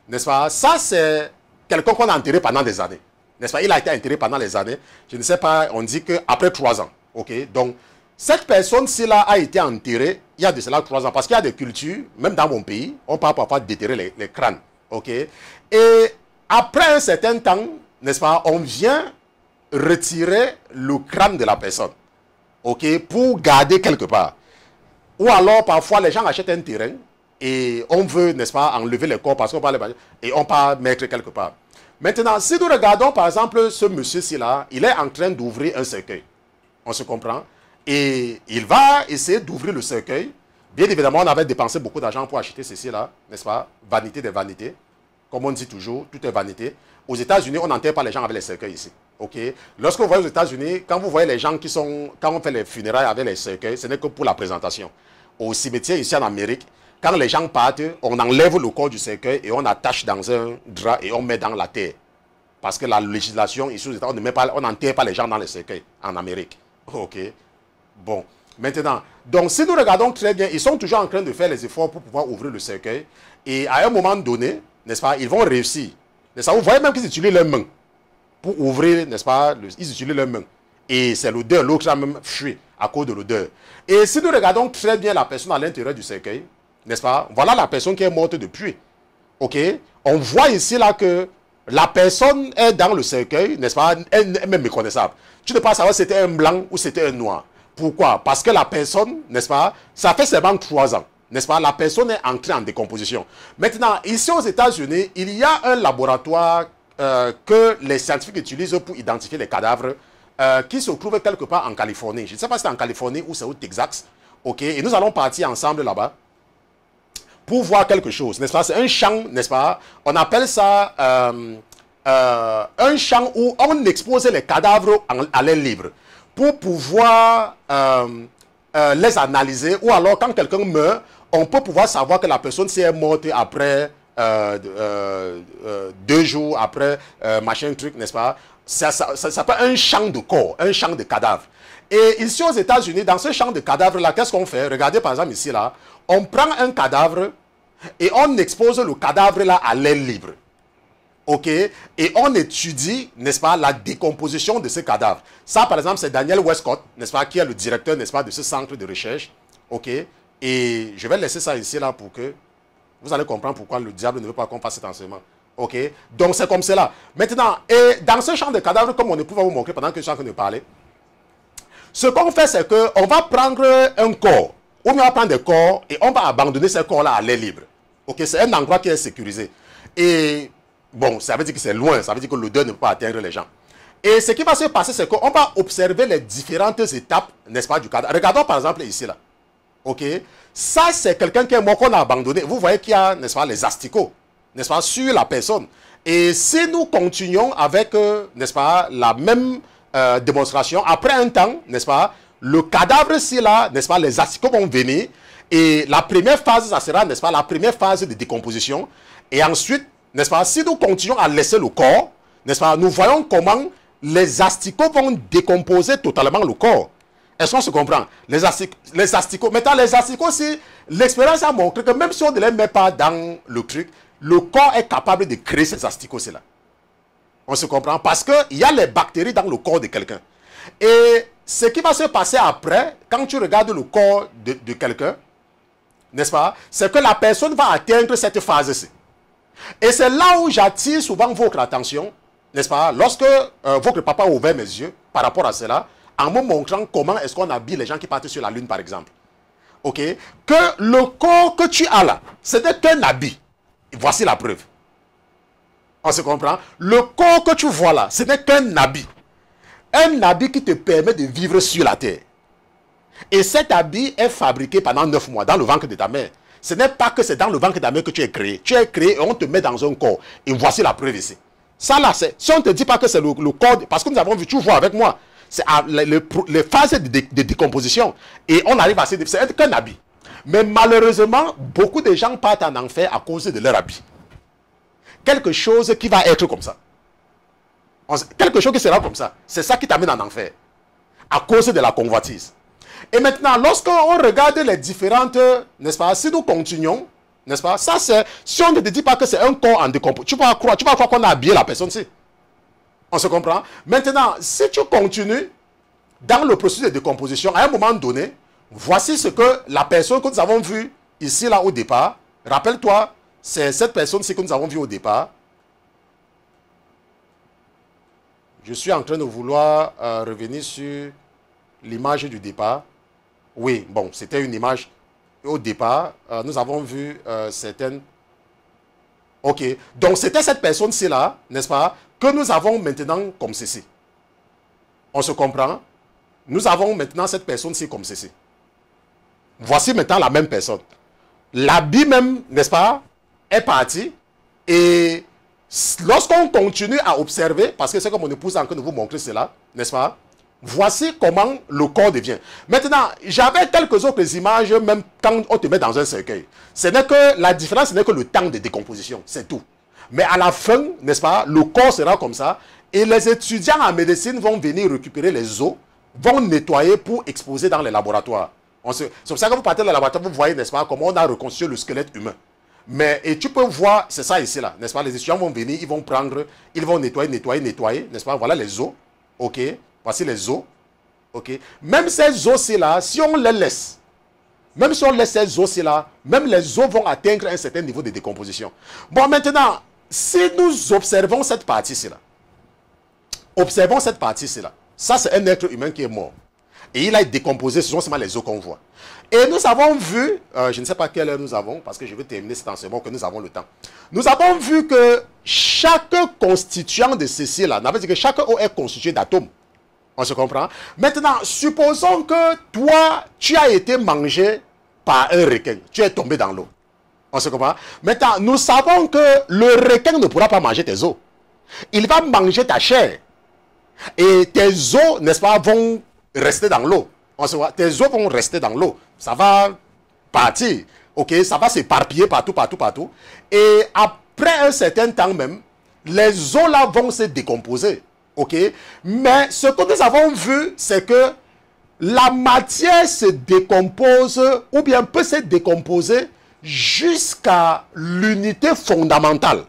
N'est-ce pas Ça, c'est quelqu'un qu'on a enterré pendant des années. N'est-ce pas Il a été enterré pendant des années. Je ne sais pas, on dit qu'après trois ans. OK Donc, cette personne-ci-là a été enterrée il y a de cela trois ans. Parce qu'il y a des cultures, même dans mon pays, on parle parfois déterrer les, crânes. OK Et après un certain temps, n'est-ce pas, on vient retirer le crâne de la personne. OK Pour garder quelque part. Ou alors, parfois, les gens achètent un terrain et on veut, n'est-ce pas, enlever le corps parce qu'on parle et on part mettre quelque part. Maintenant, si nous regardons, par exemple, ce monsieur-ci-là, il est en train d'ouvrir un cercueil. On se comprend et il va essayer d'ouvrir le cercueil. Bien évidemment, on avait dépensé beaucoup d'argent pour acheter ceci là, n'est-ce pas Vanité des vanités. Comme on dit toujours, tout est vanité. Aux États-Unis, on n'enterre pas les gens avec les cercueils ici. OK Lorsque vous voyez aux États-Unis, quand vous voyez les gens qui sont. Quand on fait les funérailles avec les cercueils, ce n'est que pour la présentation. Au cimetière ici en Amérique, quand les gens partent, on enlève le corps du cercueil et on attache dans un drap et on met dans la terre. Parce que la législation ici aux États-Unis, on n'enterre pas les gens dans les cercueils en Amérique. OK Bon, maintenant, donc si nous regardons très bien, ils sont toujours en train de faire les efforts pour pouvoir ouvrir le cercueil. Et à un moment donné, n'est-ce pas, ils vont réussir. N'est-ce pas, vous voyez même qu'ils utilisent leurs mains pour ouvrir, n'est-ce pas, ils utilisent leurs mains. Et c'est l'odeur, l'eau qui a même fui à cause de l'odeur. Et si nous regardons très bien la personne à l'intérieur du cercueil, n'est-ce pas, voilà la personne qui est morte depuis. OK On voit ici là que la personne est dans le cercueil, n'est-ce pas, elle est même méconnaissable. Tu ne peux pas savoir si c'était un blanc ou c'était un noir. Pourquoi Parce que la personne, n'est-ce pas, ça fait seulement trois ans, n'est-ce pas, la personne est entrée en décomposition. Maintenant, ici aux États-Unis, il y a un laboratoire euh, que les scientifiques utilisent pour identifier les cadavres euh, qui se trouve quelque part en Californie. Je ne sais pas si c'est en Californie ou c'est au Texas. OK Et nous allons partir ensemble là-bas pour voir quelque chose, n'est-ce pas C'est un champ, n'est-ce pas On appelle ça euh, un champ où on expose les cadavres à l'air libre pour pouvoir euh, euh, les analyser. Ou alors, quand quelqu'un meurt, on peut pouvoir savoir que la personne s'est morte après euh, deux jours, après machin truc, n'est-ce pas Ça, ça, s'appelle un champ de corps, un champ de cadavres. Et ici aux États-Unis, dans ce champ de cadavres-là, qu'est-ce qu'on fait Regardez par exemple ici, là. On prend un cadavre et on expose le cadavre-là à l'air libre. OK Et on étudie, n'est-ce pas, la décomposition de ces cadavres. Ça, par exemple, c'est Daniel Westcott, n'est-ce pas, qui est le directeur, n'est-ce pas, de ce centre de recherche. OK Et je vais laisser ça ici, là, pour que vous allez comprendre pourquoi le diable ne veut pas qu'on fasse cet enseignement. OK Donc, c'est comme cela. Maintenant, et dans ce champ de cadavres, comme on ne pouvait vous montrer pendant que je suis en train de parler, ce qu'on fait, c'est qu'on va prendre un corps, on va prendre des corps, et on va abandonner ces corps-là à l'air libre. OK C'est un endroit qui est sécurisé. Et bon, ça veut dire que c'est loin, ça veut dire que l'odeur ne peut pas atteindre les gens. Et ce qui va se passer, c'est qu'on va observer les différentes étapes, n'est-ce pas, du cadavre. Regardons par exemple ici, là. OK Ça, c'est quelqu'un qui est mort, qu'on a abandonné. Vous voyez qu'il y a, n'est-ce pas, les asticots, n'est-ce pas, sur la personne. Et si nous continuons avec, euh, n'est-ce pas, la même euh, démonstration, après un temps, n'est-ce pas, le cadavre ici, là, n'est-ce pas, les asticots vont venir. Et la première phase, ça sera, n'est-ce pas, la première phase de décomposition. Et ensuite, n'est-ce pas Si nous continuons à laisser le corps, n'est-ce pas Nous voyons comment les asticots vont décomposer totalement le corps. Est-ce qu'on se comprend les, asticots, maintenant les asticots, si l'expérience a montré que même si on ne les met pas dans le truc, le corps est capable de créer ces asticots-là. On se comprend Parce qu'il y a les bactéries dans le corps de quelqu'un. Et ce qui va se passer après, quand tu regardes le corps de, de quelqu'un, n'est-ce pas C'est que la personne va atteindre cette phase-ci. Et c'est là où j'attire souvent votre attention, n'est-ce pas Lorsque euh, votre papa a ouvert mes yeux par rapport à cela, en me montrant comment est-ce qu'on habille les gens qui partent sur la lune, par exemple. OK Que le corps que tu as là, c'était qu'un habit. voici la preuve. On se comprend Le corps que tu vois là, ce n'est qu'un habit. Un habit qui te permet de vivre sur la terre. Et cet habit est fabriqué pendant neuf mois dans le ventre de ta mère. Ce n'est pas que c'est dans le ventre d'Amérique que tu es créé. Tu es créé et on te met dans un corps. Et voici la preuve Ça là, c'est. Si on ne te dit pas que c'est le, corps, parce que nous avons vu, toujours avec moi, c'est ah, les, phases de, décomposition. Et on arrive à ces. C'est qu'un habit. Mais malheureusement, beaucoup de gens partent en enfer à cause de leur habit. Quelque chose qui va être comme ça. quelque chose qui sera comme ça. C'est ça qui t'amène en enfer. À cause de la convoitise. Et maintenant, lorsqu'on regarde les différentes, n'est-ce pas, si nous continuons, n'est-ce pas, ça c'est, si on ne te dit pas que c'est un corps en décomposition, tu vas croire, qu'on a habillé la personne-ci. On se comprend Maintenant, si tu continues dans le processus de décomposition, à un moment donné, voici ce que la personne que nous avons vue ici, là, au départ, rappelle-toi, c'est cette personne-ci que nous avons vue au départ, je suis en train de vouloir euh, revenir sur l'image du départ. Oui, bon, c'était une image. Au départ, euh, nous avons vu euh, certaines... Ok, donc c'était cette personne-ci là, n'est-ce pas, que nous avons maintenant comme ceci. On se comprend Nous avons maintenant cette personne-ci comme ceci. Voici maintenant la même personne. L'habit même, n'est-ce pas, est parti. Et lorsqu'on continue à observer, parce que c'est comme mon épouse en train de vous montrer cela, n'est-ce pas Voici comment le corps devient. Maintenant, j'avais quelques autres images, même quand on te met dans un cercueil. Ce n'est que, la différence, ce n'est que le temps de décomposition, c'est tout. Mais à la fin, n'est-ce pas, le corps sera comme ça. Et les étudiants en médecine vont venir récupérer les os, vont nettoyer pour exposer dans les laboratoires. C'est pour ça que vous partez dans le laboratoire, vous voyez, n'est-ce pas, comment on a reconstruit le squelette humain. Mais et tu peux voir, c'est ça ici, là, n'est-ce pas, les étudiants vont venir, ils vont prendre, ils vont nettoyer, nettoyer, nettoyer, n'est-ce pas, voilà les os, ok, Voici les eaux. ok Même ces eaux-là, si on les laisse, même si on laisse ces eaux-là, même les eaux vont atteindre un certain niveau de décomposition. Bon, maintenant, si nous observons cette partie-ci, là, observons cette partie-ci, là, ça c'est un être humain qui est mort. Et il a décomposé, ce sont seulement les os qu'on voit. Et nous avons vu, euh, je ne sais pas quelle heure nous avons, parce que je veux terminer cet bon que nous avons le temps. Nous avons vu que chaque constituant de ceci-là, ça veut dire que chaque eau est constituée d'atomes. On se comprend Maintenant, supposons que toi, tu as été mangé par un requin. Tu es tombé dans l'eau. On se comprend Maintenant, nous savons que le requin ne pourra pas manger tes os. Il va manger ta chair. Et tes os, n'est-ce pas, vont rester dans l'eau. On se voit, tes os vont rester dans l'eau. Ça va partir. OK, ça va s'éparpiller partout, partout, partout. Et après un certain temps même, les os là vont se décomposer. OK Mais ce que nous avons vu, c'est que la matière se décompose ou bien peut se décomposer jusqu'à l'unité fondamentale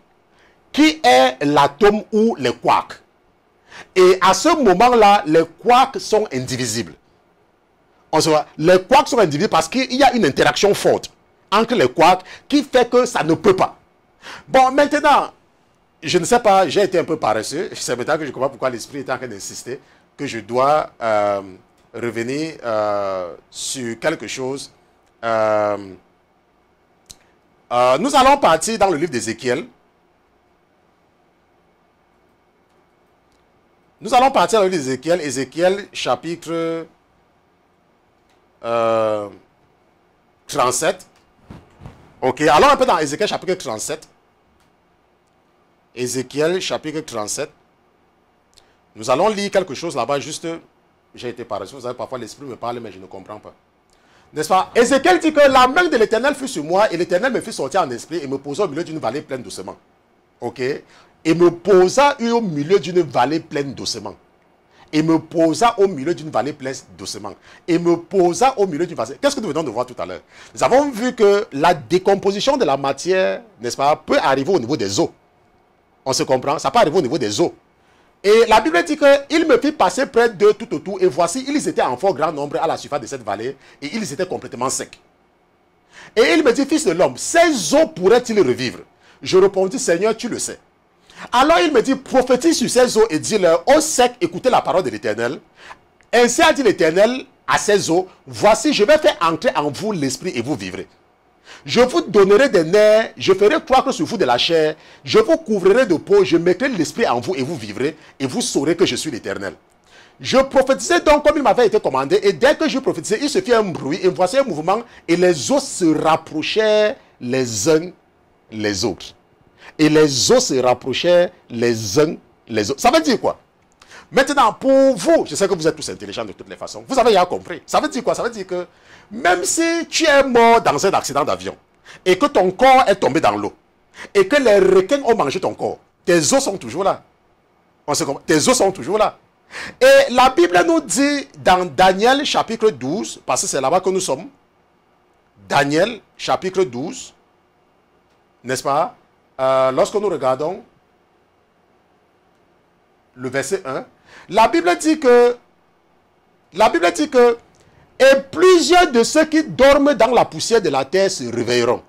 qui est l'atome ou les quarks. Et à ce moment-là, les quarks sont indivisibles. On se voit, les quarks sont indivisibles parce qu'il y a une interaction forte entre les quarks qui fait que ça ne peut pas. Bon, maintenant, je ne sais pas, j'ai été un peu paresseux. C'est maintenant que je comprends pourquoi l'esprit est en train d'insister que je dois euh, revenir euh, sur quelque chose. Euh, nous allons partir dans le livre d'Ézéchiel. Nous allons partir dans le livre d'Ézéchiel, Ézéchiel chapitre 37. Ok, allons un peu dans Ézéchiel chapitre 37. Ézéchiel chapitre 37. Nous allons lire quelque chose là-bas, juste, j'ai été paresseux, vous savez, parfois l'esprit me parle, mais je ne comprends pas. N'est-ce pas Ézéchiel dit que la main de l'Éternel fut sur moi, et l'Éternel me fit sortir en esprit, et me posa au milieu d'une vallée pleine doucement. Ok Et me posa au milieu d'une vallée pleine doucement. Et me posa au milieu d'une vallée pleine doucement. Et me posa au milieu d'une vallée. Qu'est-ce que nous venons de voir tout à l'heure Nous avons vu que la décomposition de la matière, n'est-ce pas, peut arriver au niveau des eaux. On se comprend, ça peut arriver au niveau des eaux. Et la Bible dit qu'il me fit passer près d'eux tout autour, et voici, ils étaient en fort grand nombre à la surface de cette vallée, et ils étaient complètement secs. Et il me dit, Fils de l'homme, ces eaux pourraient-ils revivre Je répondis, Seigneur, tu le sais. Alors il me dit, prophétise sur ces eaux et dis-leur, ô sec, écoutez la parole de l'Éternel. Ainsi a dit l'Éternel à ces eaux, voici, je vais faire entrer en vous l'esprit et vous vivrez. Je vous donnerai des nerfs, je ferai croître sur vous de la chair, je vous couvrirai de peau, je mettrai l'esprit en vous et vous vivrez, et vous saurez que je suis l'Éternel. Je prophétisais donc comme il m'avait été commandé, et dès que je prophétisais, il se fit un bruit, et voici un mouvement, et les os se rapprochaient les uns les autres. Et les os se rapprochaient les uns les autres. Ça veut dire quoi Maintenant, pour vous, je sais que vous êtes tous intelligents de toutes les façons. Vous avez déjà compris. Ça veut dire quoi Ça veut dire que même si tu es mort dans un accident d'avion et que ton corps est tombé dans l'eau et que les requins ont mangé ton corps, tes os sont toujours là. On Tes os sont toujours là. Et la Bible nous dit dans Daniel chapitre 12, parce que c'est là-bas que nous sommes, Daniel chapitre 12, n'est-ce pas euh, Lorsque nous regardons le verset 1, la Bible dit que, la Bible dit que, et plusieurs de ceux qui dorment dans la poussière de la terre se réveilleront.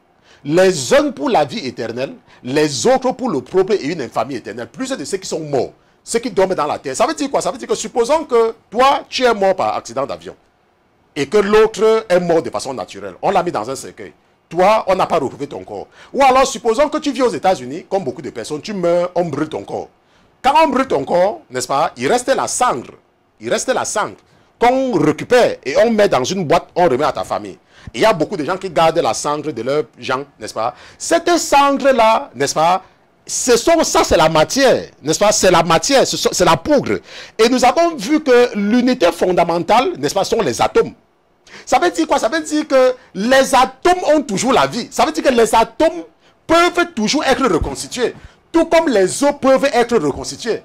Les uns pour la vie éternelle, les autres pour le propre et une infamie éternelle. Plusieurs de ceux qui sont morts, ceux qui dorment dans la terre. Ça veut dire quoi Ça veut dire que supposons que toi, tu es mort par accident d'avion et que l'autre est mort de façon naturelle. On l'a mis dans un cercueil. Toi, on n'a pas retrouvé ton corps. Ou alors, supposons que tu vis aux États-Unis, comme beaucoup de personnes, tu meurs, on brûle ton corps. Quand on brûle ton corps, n'est-ce pas, il reste la cendre. Il reste la cendre qu'on récupère et on met dans une boîte, on remet à ta famille. Il y a beaucoup de gens qui gardent la cendre de leurs gens, n'est-ce pas Cette cendre-là, n'est-ce pas ce sont, ça, c'est la matière, n'est-ce pas C'est la matière, c'est la poudre. Et nous avons vu que l'unité fondamentale, n'est-ce pas, sont les atomes. Ça veut dire quoi Ça veut dire que les atomes ont toujours la vie. Ça veut dire que les atomes peuvent toujours être reconstitués tout comme les eaux peuvent être reconstituées.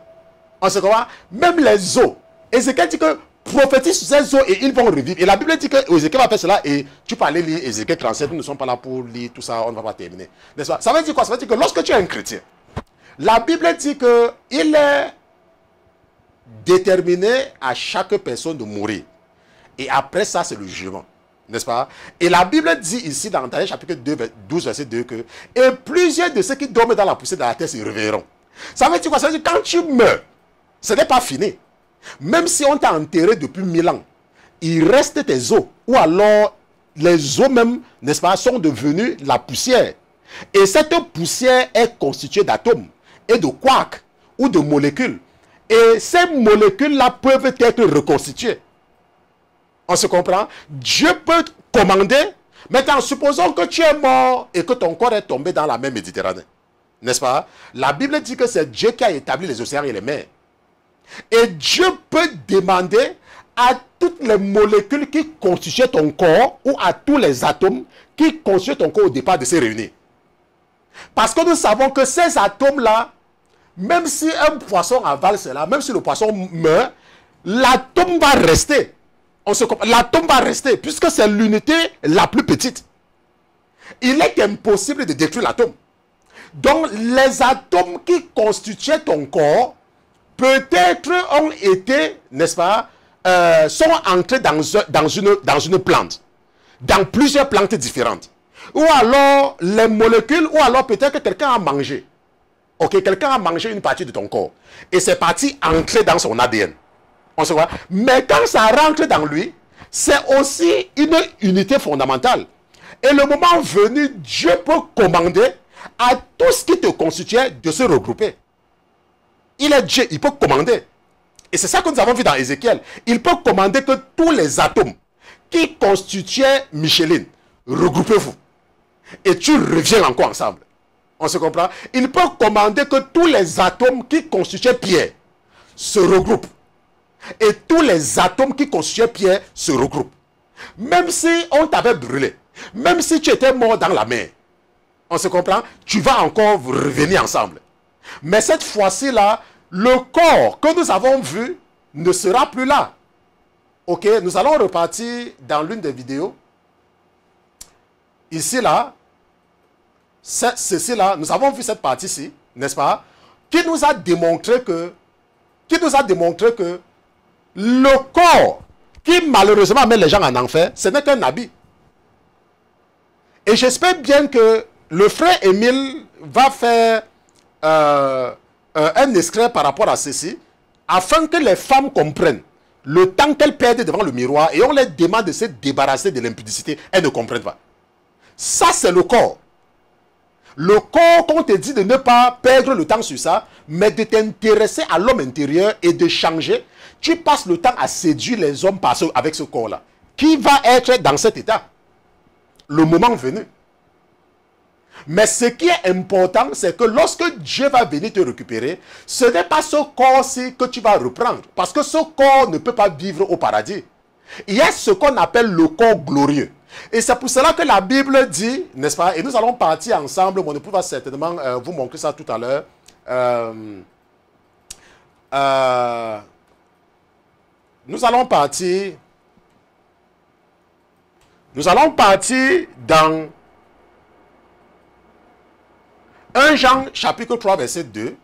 En ce cas, même les eaux, Ézéchiel dit que prophétise ces eaux et ils vont revivre. Et la Bible dit que Ézéchiel va faire cela et tu peux aller lire Ézéchiel 37, nous ne sommes pas là pour lire tout ça, on ne va pas terminer. N'est-ce pas Ça veut dire quoi Ça veut dire que lorsque tu es un chrétien, la Bible dit que il est déterminé à chaque personne de mourir. Et après ça, c'est le jugement. N'est-ce pas Et la Bible dit ici dans Daniel chapitre 12, verset 2 que Et plusieurs de ceux qui dorment dans la poussière de la terre se réveilleront. Ça veut dire quoi Ça veut dire quand tu meurs, ce n'est pas fini. Même si on t'a enterré depuis mille ans, il reste tes os. Ou alors, les os même, n'est-ce pas, sont devenus la poussière. Et cette poussière est constituée d'atomes et de quarks ou de molécules. Et ces molécules-là peuvent être reconstituées. On se comprend Dieu peut commander. Maintenant, supposons que tu es mort et que ton corps est tombé dans la mer Méditerranée. N'est-ce pas La Bible dit que c'est Dieu qui a établi les océans et les mers. Et Dieu peut demander à toutes les molécules qui constituaient ton corps ou à tous les atomes qui constituent ton corps au départ de se réunir. Parce que nous savons que ces atomes-là, même si un poisson avale cela, même si le poisson meurt, l'atome va rester. L'atome va rester, puisque c'est l'unité la plus petite. Il est impossible de détruire l'atome. Donc, les atomes qui constituaient ton corps, peut-être ont été, n'est-ce pas, euh, sont entrés dans, une, dans une plante, dans plusieurs plantes différentes. Ou alors, les molécules, ou alors peut-être que quelqu'un a mangé. Ok, quelqu'un a mangé une partie de ton corps. Et c'est parti ancré dans son ADN. On Mais quand ça rentre dans lui, c'est aussi une unité fondamentale. Et le moment venu, Dieu peut commander à tout ce qui te constituait de se regrouper. Il est Dieu, il peut commander. Et c'est ça que nous avons vu dans Ézéchiel. Il peut commander que tous les atomes qui constituaient Micheline, regroupez-vous. Et tu reviens encore ensemble. On se comprend Il peut commander que tous les atomes qui constituaient Pierre se regroupent et tous les atomes qui constituaient Pierre se regroupent. Même si on t'avait brûlé, même si tu étais mort dans la mer, on se comprend, tu vas encore revenir ensemble. Mais cette fois-ci là, le corps que nous avons vu ne sera plus là. Ok, nous allons repartir dans l'une des vidéos. Ici là, ceci là, nous avons vu cette partie-ci, n'est-ce pas, qui nous a démontré que, qui nous a démontré que le corps qui malheureusement met les gens en enfer, ce n'est qu'un habit. Et j'espère bien que le frère Émile va faire euh, euh, un extrait par rapport à ceci, afin que les femmes comprennent le temps qu'elles perdent devant le miroir et on les demande de se débarrasser de l'impudicité, elles ne comprennent pas. Ça, c'est le corps. Le corps qu'on te dit de ne pas perdre le temps sur ça, mais de t'intéresser à l'homme intérieur et de changer tu passes le temps à séduire les hommes avec ce corps-là. Qui va être dans cet état Le moment venu. Mais ce qui est important, c'est que lorsque Dieu va venir te récupérer, ce n'est pas ce corps-ci que tu vas reprendre. Parce que ce corps ne peut pas vivre au paradis. Il y a ce qu'on appelle le corps glorieux. Et c'est pour cela que la Bible dit, n'est-ce pas Et nous allons partir ensemble, mon époux va certainement euh, vous montrer ça tout à l'heure. euh, euh nous allons partir, nous allons partir dans 1 Jean chapitre 3 verset 2.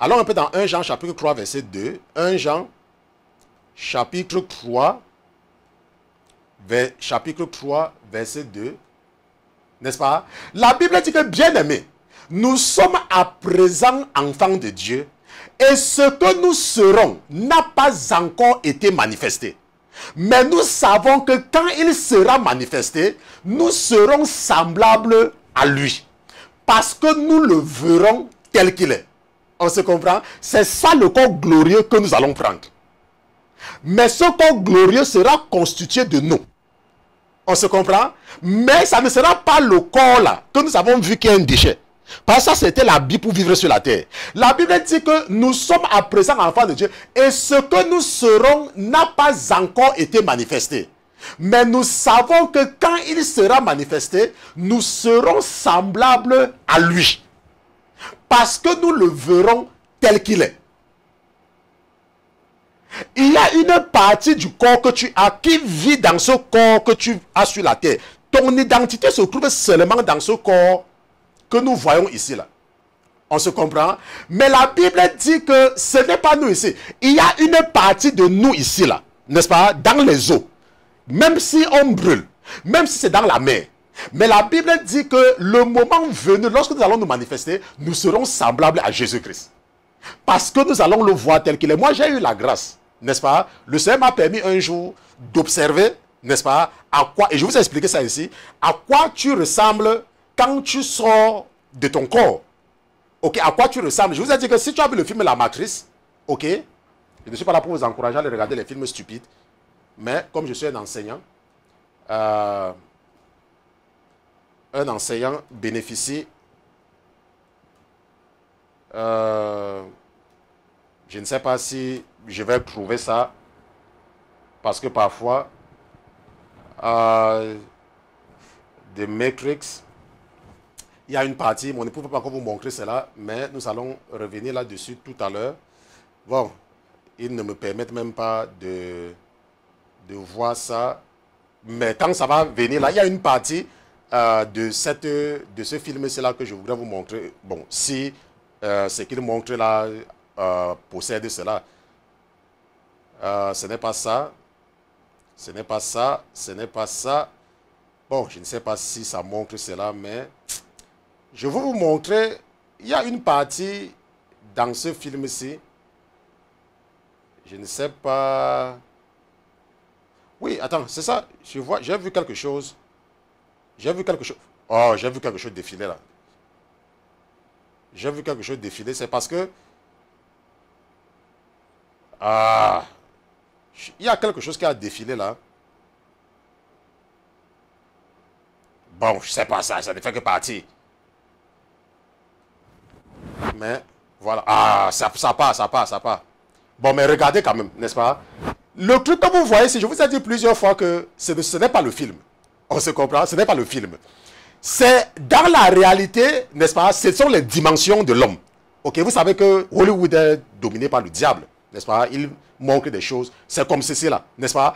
Allons un peu dans 1 Jean chapitre 3 verset 2. 1 Jean chapitre 3 chapitre 3 verset 2. N'est-ce pas La Bible dit que bien aimé, nous sommes à présent enfants de Dieu et ce que nous serons n'a pas encore été manifesté. Mais nous savons que quand il sera manifesté, nous serons semblables à lui. Parce que nous le verrons tel qu'il est. On se comprend C'est ça le corps glorieux que nous allons prendre. Mais ce corps glorieux sera constitué de nous. On se comprend Mais ça ne sera pas le corps là que nous avons vu qui est un déchet. Parce que c'était la Bible pour vivre sur la terre. La Bible dit que nous sommes à présent enfants de Dieu et ce que nous serons n'a pas encore été manifesté. Mais nous savons que quand il sera manifesté, nous serons semblables à lui. Parce que nous le verrons tel qu'il est. Il y a une partie du corps que tu as qui vit dans ce corps que tu as sur la terre. Ton identité se trouve seulement dans ce corps que nous voyons ici là. On se comprend. Mais la Bible dit que ce n'est pas nous ici. Il y a une partie de nous ici là, n'est-ce pas, dans les eaux. Même si on brûle, même si c'est dans la mer. Mais la Bible dit que le moment venu, lorsque nous allons nous manifester, nous serons semblables à Jésus-Christ. Parce que nous allons le voir tel qu'il est. Moi, j'ai eu la grâce, n'est-ce pas Le Seigneur m'a permis un jour d'observer, n'est-ce pas À quoi, et je vous ai expliqué ça ici, à quoi tu ressembles quand tu sors de ton corps, ok, à quoi tu ressembles Je vous ai dit que si tu as vu le film La Matrice, ok, je ne suis pas là pour vous encourager à aller regarder les films stupides, mais comme je suis un enseignant, euh, un enseignant bénéficie, euh, je ne sais pas si je vais trouver ça, parce que parfois, euh, The Matrix, il y a une partie, mon époux ne peut pas encore vous montrer cela, mais nous allons revenir là-dessus tout à l'heure. Bon, ils ne me permettent même pas de, de voir ça. Mais quand ça va venir, là, il y a une partie euh, de, cette, de ce film là que je voudrais vous montrer. Bon, si euh, ce qu'il montre là euh, possède cela. ce n'est pas ça. Ce n'est pas ça. Ce n'est pas ça. Bon, je ne sais pas si ça montre cela, mais je vais vous montrer, il y a une partie dans ce film-ci, je ne sais pas... Oui, attends, c'est ça, je vois, j'ai vu quelque chose. J'ai vu quelque chose. Oh, j'ai vu quelque chose défiler là. J'ai vu quelque chose défiler, c'est parce que... Ah, il y a quelque chose qui a défilé là. Bon, je sais pas ça, ça ne fait que partie. Mais voilà. Ah, ça, part, ça part, ça part. Bon, mais regardez quand même, n'est-ce pas Le truc que vous voyez, si je vous ai dit plusieurs fois que ce, ce n'est pas le film. On se comprend, ce n'est pas le film. C'est dans la réalité, n'est-ce pas Ce sont les dimensions de l'homme. Ok, vous savez que Hollywood est dominé par le diable, n'est-ce pas Il manque des choses. C'est comme ceci là, n'est-ce pas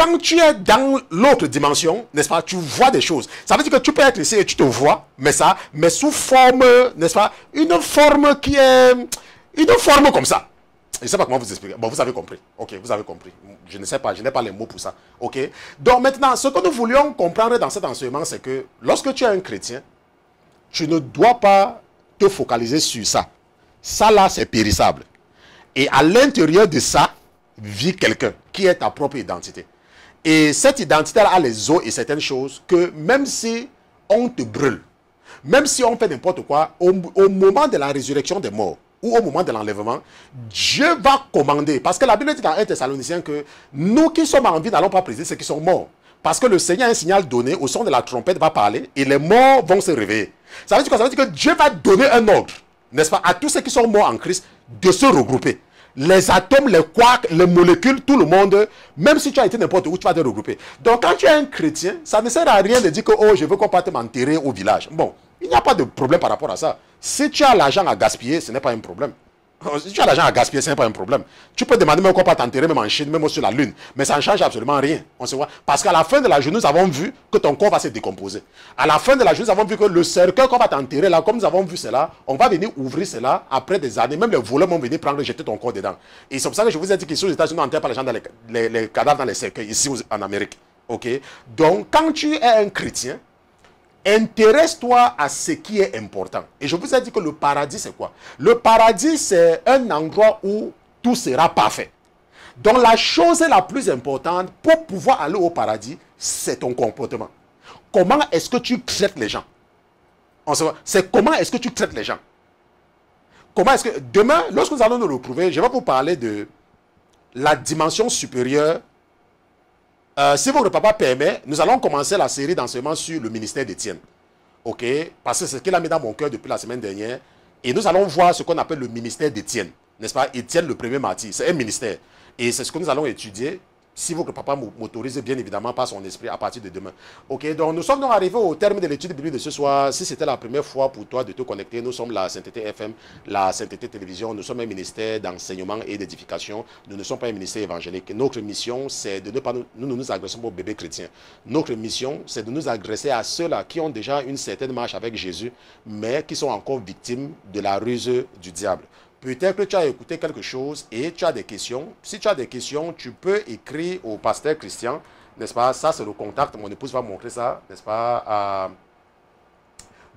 quand tu es dans l'autre dimension, n'est-ce pas, tu vois des choses. Ça veut dire que tu peux être ici et tu te vois, mais ça, mais sous forme, n'est-ce pas, une forme qui est, une forme comme ça. Je ne sais pas comment vous expliquer. Bon, vous avez compris. Ok, vous avez compris. Je ne sais pas, je n'ai pas les mots pour ça. Ok. Donc maintenant, ce que nous voulions comprendre dans cet enseignement, c'est que lorsque tu es un chrétien, tu ne dois pas te focaliser sur ça. Ça là, c'est périssable. Et à l'intérieur de ça, vit quelqu'un qui est ta propre identité. Et cette identité a les os et certaines choses que même si on te brûle, même si on fait n'importe quoi, au, moment de la résurrection des morts ou au moment de l'enlèvement, Dieu va commander. Parce que la Bible dit dans 1 Thessaloniciens que nous qui sommes en vie n'allons pas présider ceux qui sont morts. Parce que le Seigneur a un signal donné, au son de la trompette va parler et les morts vont se réveiller. Ça veut dire quoi Ça veut dire que Dieu va donner un ordre, n'est-ce pas, à tous ceux qui sont morts en Christ de se regrouper les atomes, les quarks, les molécules, tout le monde, même si tu as été n'importe où, tu vas te regrouper. Donc quand tu es un chrétien, ça ne sert à rien de dire que oh, je veux qu'on parte m'enterrer au village. Bon, il n'y a pas de problème par rapport à ça. Si tu as l'argent à gaspiller, ce n'est pas un problème. Oh, si tu as l'argent à gaspiller, ce n'est pas un problème. Tu peux demander même quoi pas t'enterrer, même en Chine, même sur la Lune. Mais ça ne change absolument rien. On se voit. Parce qu'à la fin de la journée, nous avons vu que ton corps va se décomposer. À la fin de la journée, nous avons vu que le cercueil qu'on va t'enterrer là, comme nous avons vu cela, on va venir ouvrir cela après des années. Même les voleurs vont venir prendre, et jeter ton corps dedans. Et c'est pour ça que je vous ai dit qu'ici aux États-Unis, on n'enterre pas les gens dans les, cadavres dans les cercueils, ici en Amérique. OK? Donc, quand tu es un chrétien, Intéresse-toi à ce qui est important. Et je vous ai dit que le paradis, c'est quoi Le paradis, c'est un endroit où tout sera parfait. Donc la chose la plus importante pour pouvoir aller au paradis, c'est ton comportement. Comment est-ce que tu traites les gens C'est comment est-ce que tu traites les gens Comment est-ce que demain, lorsque nous allons nous retrouver, je vais vous parler de la dimension supérieure euh, si votre papa permet, nous allons commencer la série d'enseignements sur le ministère d'Étienne. OK Parce que c'est ce qu'il a mis dans mon cœur depuis la semaine dernière. Et nous allons voir ce qu'on appelle le ministère d'Étienne. N'est-ce pas Étienne, le premier martyr. C'est un ministère. Et c'est ce que nous allons étudier si vous papa m'autorise, bien évidemment, par son esprit à partir de demain. Ok, donc nous sommes donc arrivés au terme de l'étude biblique de ce soir. Si c'était la première fois pour toi de te connecter, nous sommes la Sainteté FM, la Sainteté Télévision. Nous sommes un ministère d'enseignement et d'édification. Nous ne sommes pas un ministère évangélique. Notre mission, c'est de ne pas nous, nous, nous agressons aux bébés chrétiens. Notre mission, c'est de nous agresser à ceux-là qui ont déjà une certaine marche avec Jésus, mais qui sont encore victimes de la ruse du diable. Peut-être que tu as écouté quelque chose et tu as des questions. Si tu as des questions, tu peux écrire au pasteur Christian, n'est-ce pas Ça, c'est le contact. Mon épouse va montrer ça, n'est-ce pas ah.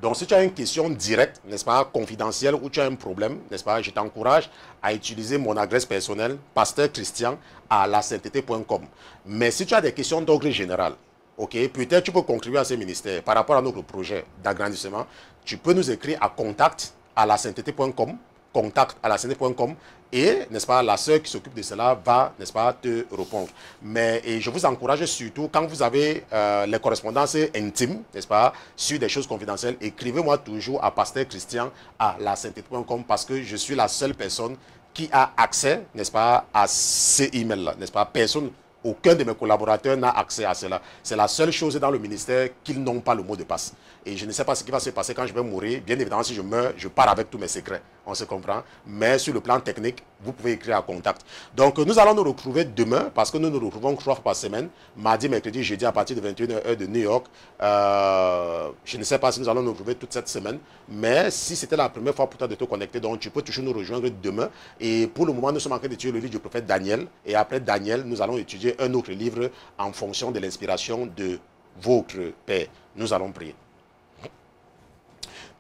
donc, si tu as une question directe, n'est-ce pas, confidentielle, ou tu as un problème, n'est-ce pas, je t'encourage à utiliser mon adresse personnelle, pasteur Christian, à sainteté.com. Mais si tu as des questions d'ordre général, ok, peut-être tu peux contribuer à ce ministère par rapport à notre projet d'agrandissement, tu peux nous écrire à contact à la sainteté.com contact à la CNT.com et, n'est-ce pas, la seule qui s'occupe de cela va, n'est-ce pas, te répondre. Mais et je vous encourage surtout, quand vous avez euh, les correspondances intimes, n'est-ce pas, sur des choses confidentielles, écrivez-moi toujours à Pasteur Christian à la sainteté.com parce que je suis la seule personne qui a accès, n'est-ce pas, à ces emails-là, n'est-ce pas, personne aucun de mes collaborateurs n'a accès à cela. C'est la seule chose dans le ministère qu'ils n'ont pas le mot de passe. Et je ne sais pas ce qui va se passer quand je vais mourir. Bien évidemment, si je meurs, je pars avec tous mes secrets. On se comprend. Mais sur le plan technique, vous pouvez écrire à contact. Donc, nous allons nous retrouver demain parce que nous nous retrouvons trois fois par semaine. Mardi, mercredi, jeudi à partir de 21h de New York. Euh, je ne sais pas si nous allons nous retrouver toute cette semaine. Mais si c'était la première fois pour toi de te connecter, donc tu peux toujours nous rejoindre demain. Et pour le moment, nous sommes en train d'étudier le livre du prophète Daniel. Et après Daniel, nous allons étudier un autre livre en fonction de l'inspiration de votre Père. Nous allons prier.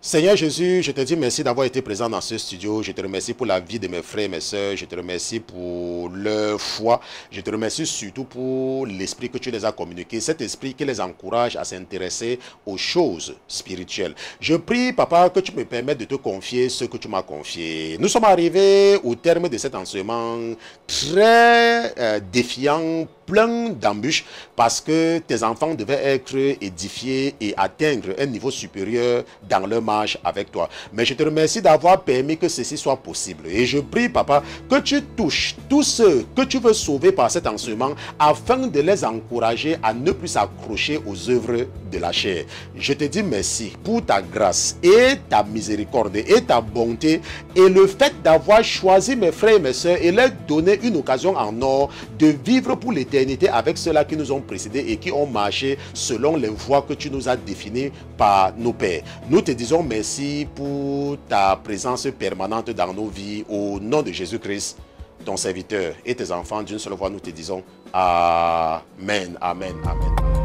Seigneur Jésus, je te dis merci d'avoir été présent dans ce studio. Je te remercie pour la vie de mes frères et mes sœurs. Je te remercie pour leur foi. Je te remercie surtout pour l'esprit que tu les as communiqué, cet esprit qui les encourage à s'intéresser aux choses spirituelles. Je prie, Papa, que tu me permettes de te confier ce que tu m'as confié. Nous sommes arrivés au terme de cet enseignement très euh, défiant plein d'embûches parce que tes enfants devaient être édifiés et atteindre un niveau supérieur dans leur marche avec toi. Mais je te remercie d'avoir permis que ceci soit possible. Et je prie, papa, que tu touches tous ceux que tu veux sauver par cet enseignement afin de les encourager à ne plus s'accrocher aux œuvres de la chair. Je te dis merci pour ta grâce et ta miséricorde et ta bonté et le fait d'avoir choisi mes frères et mes soeurs et leur donner une occasion en or de vivre pour les avec ceux-là qui nous ont précédés et qui ont marché selon les voies que tu nous as définies par nos pères. Nous te disons merci pour ta présence permanente dans nos vies au nom de Jésus-Christ ton serviteur et tes enfants d'une seule voix, nous te disons Amen, Amen, Amen.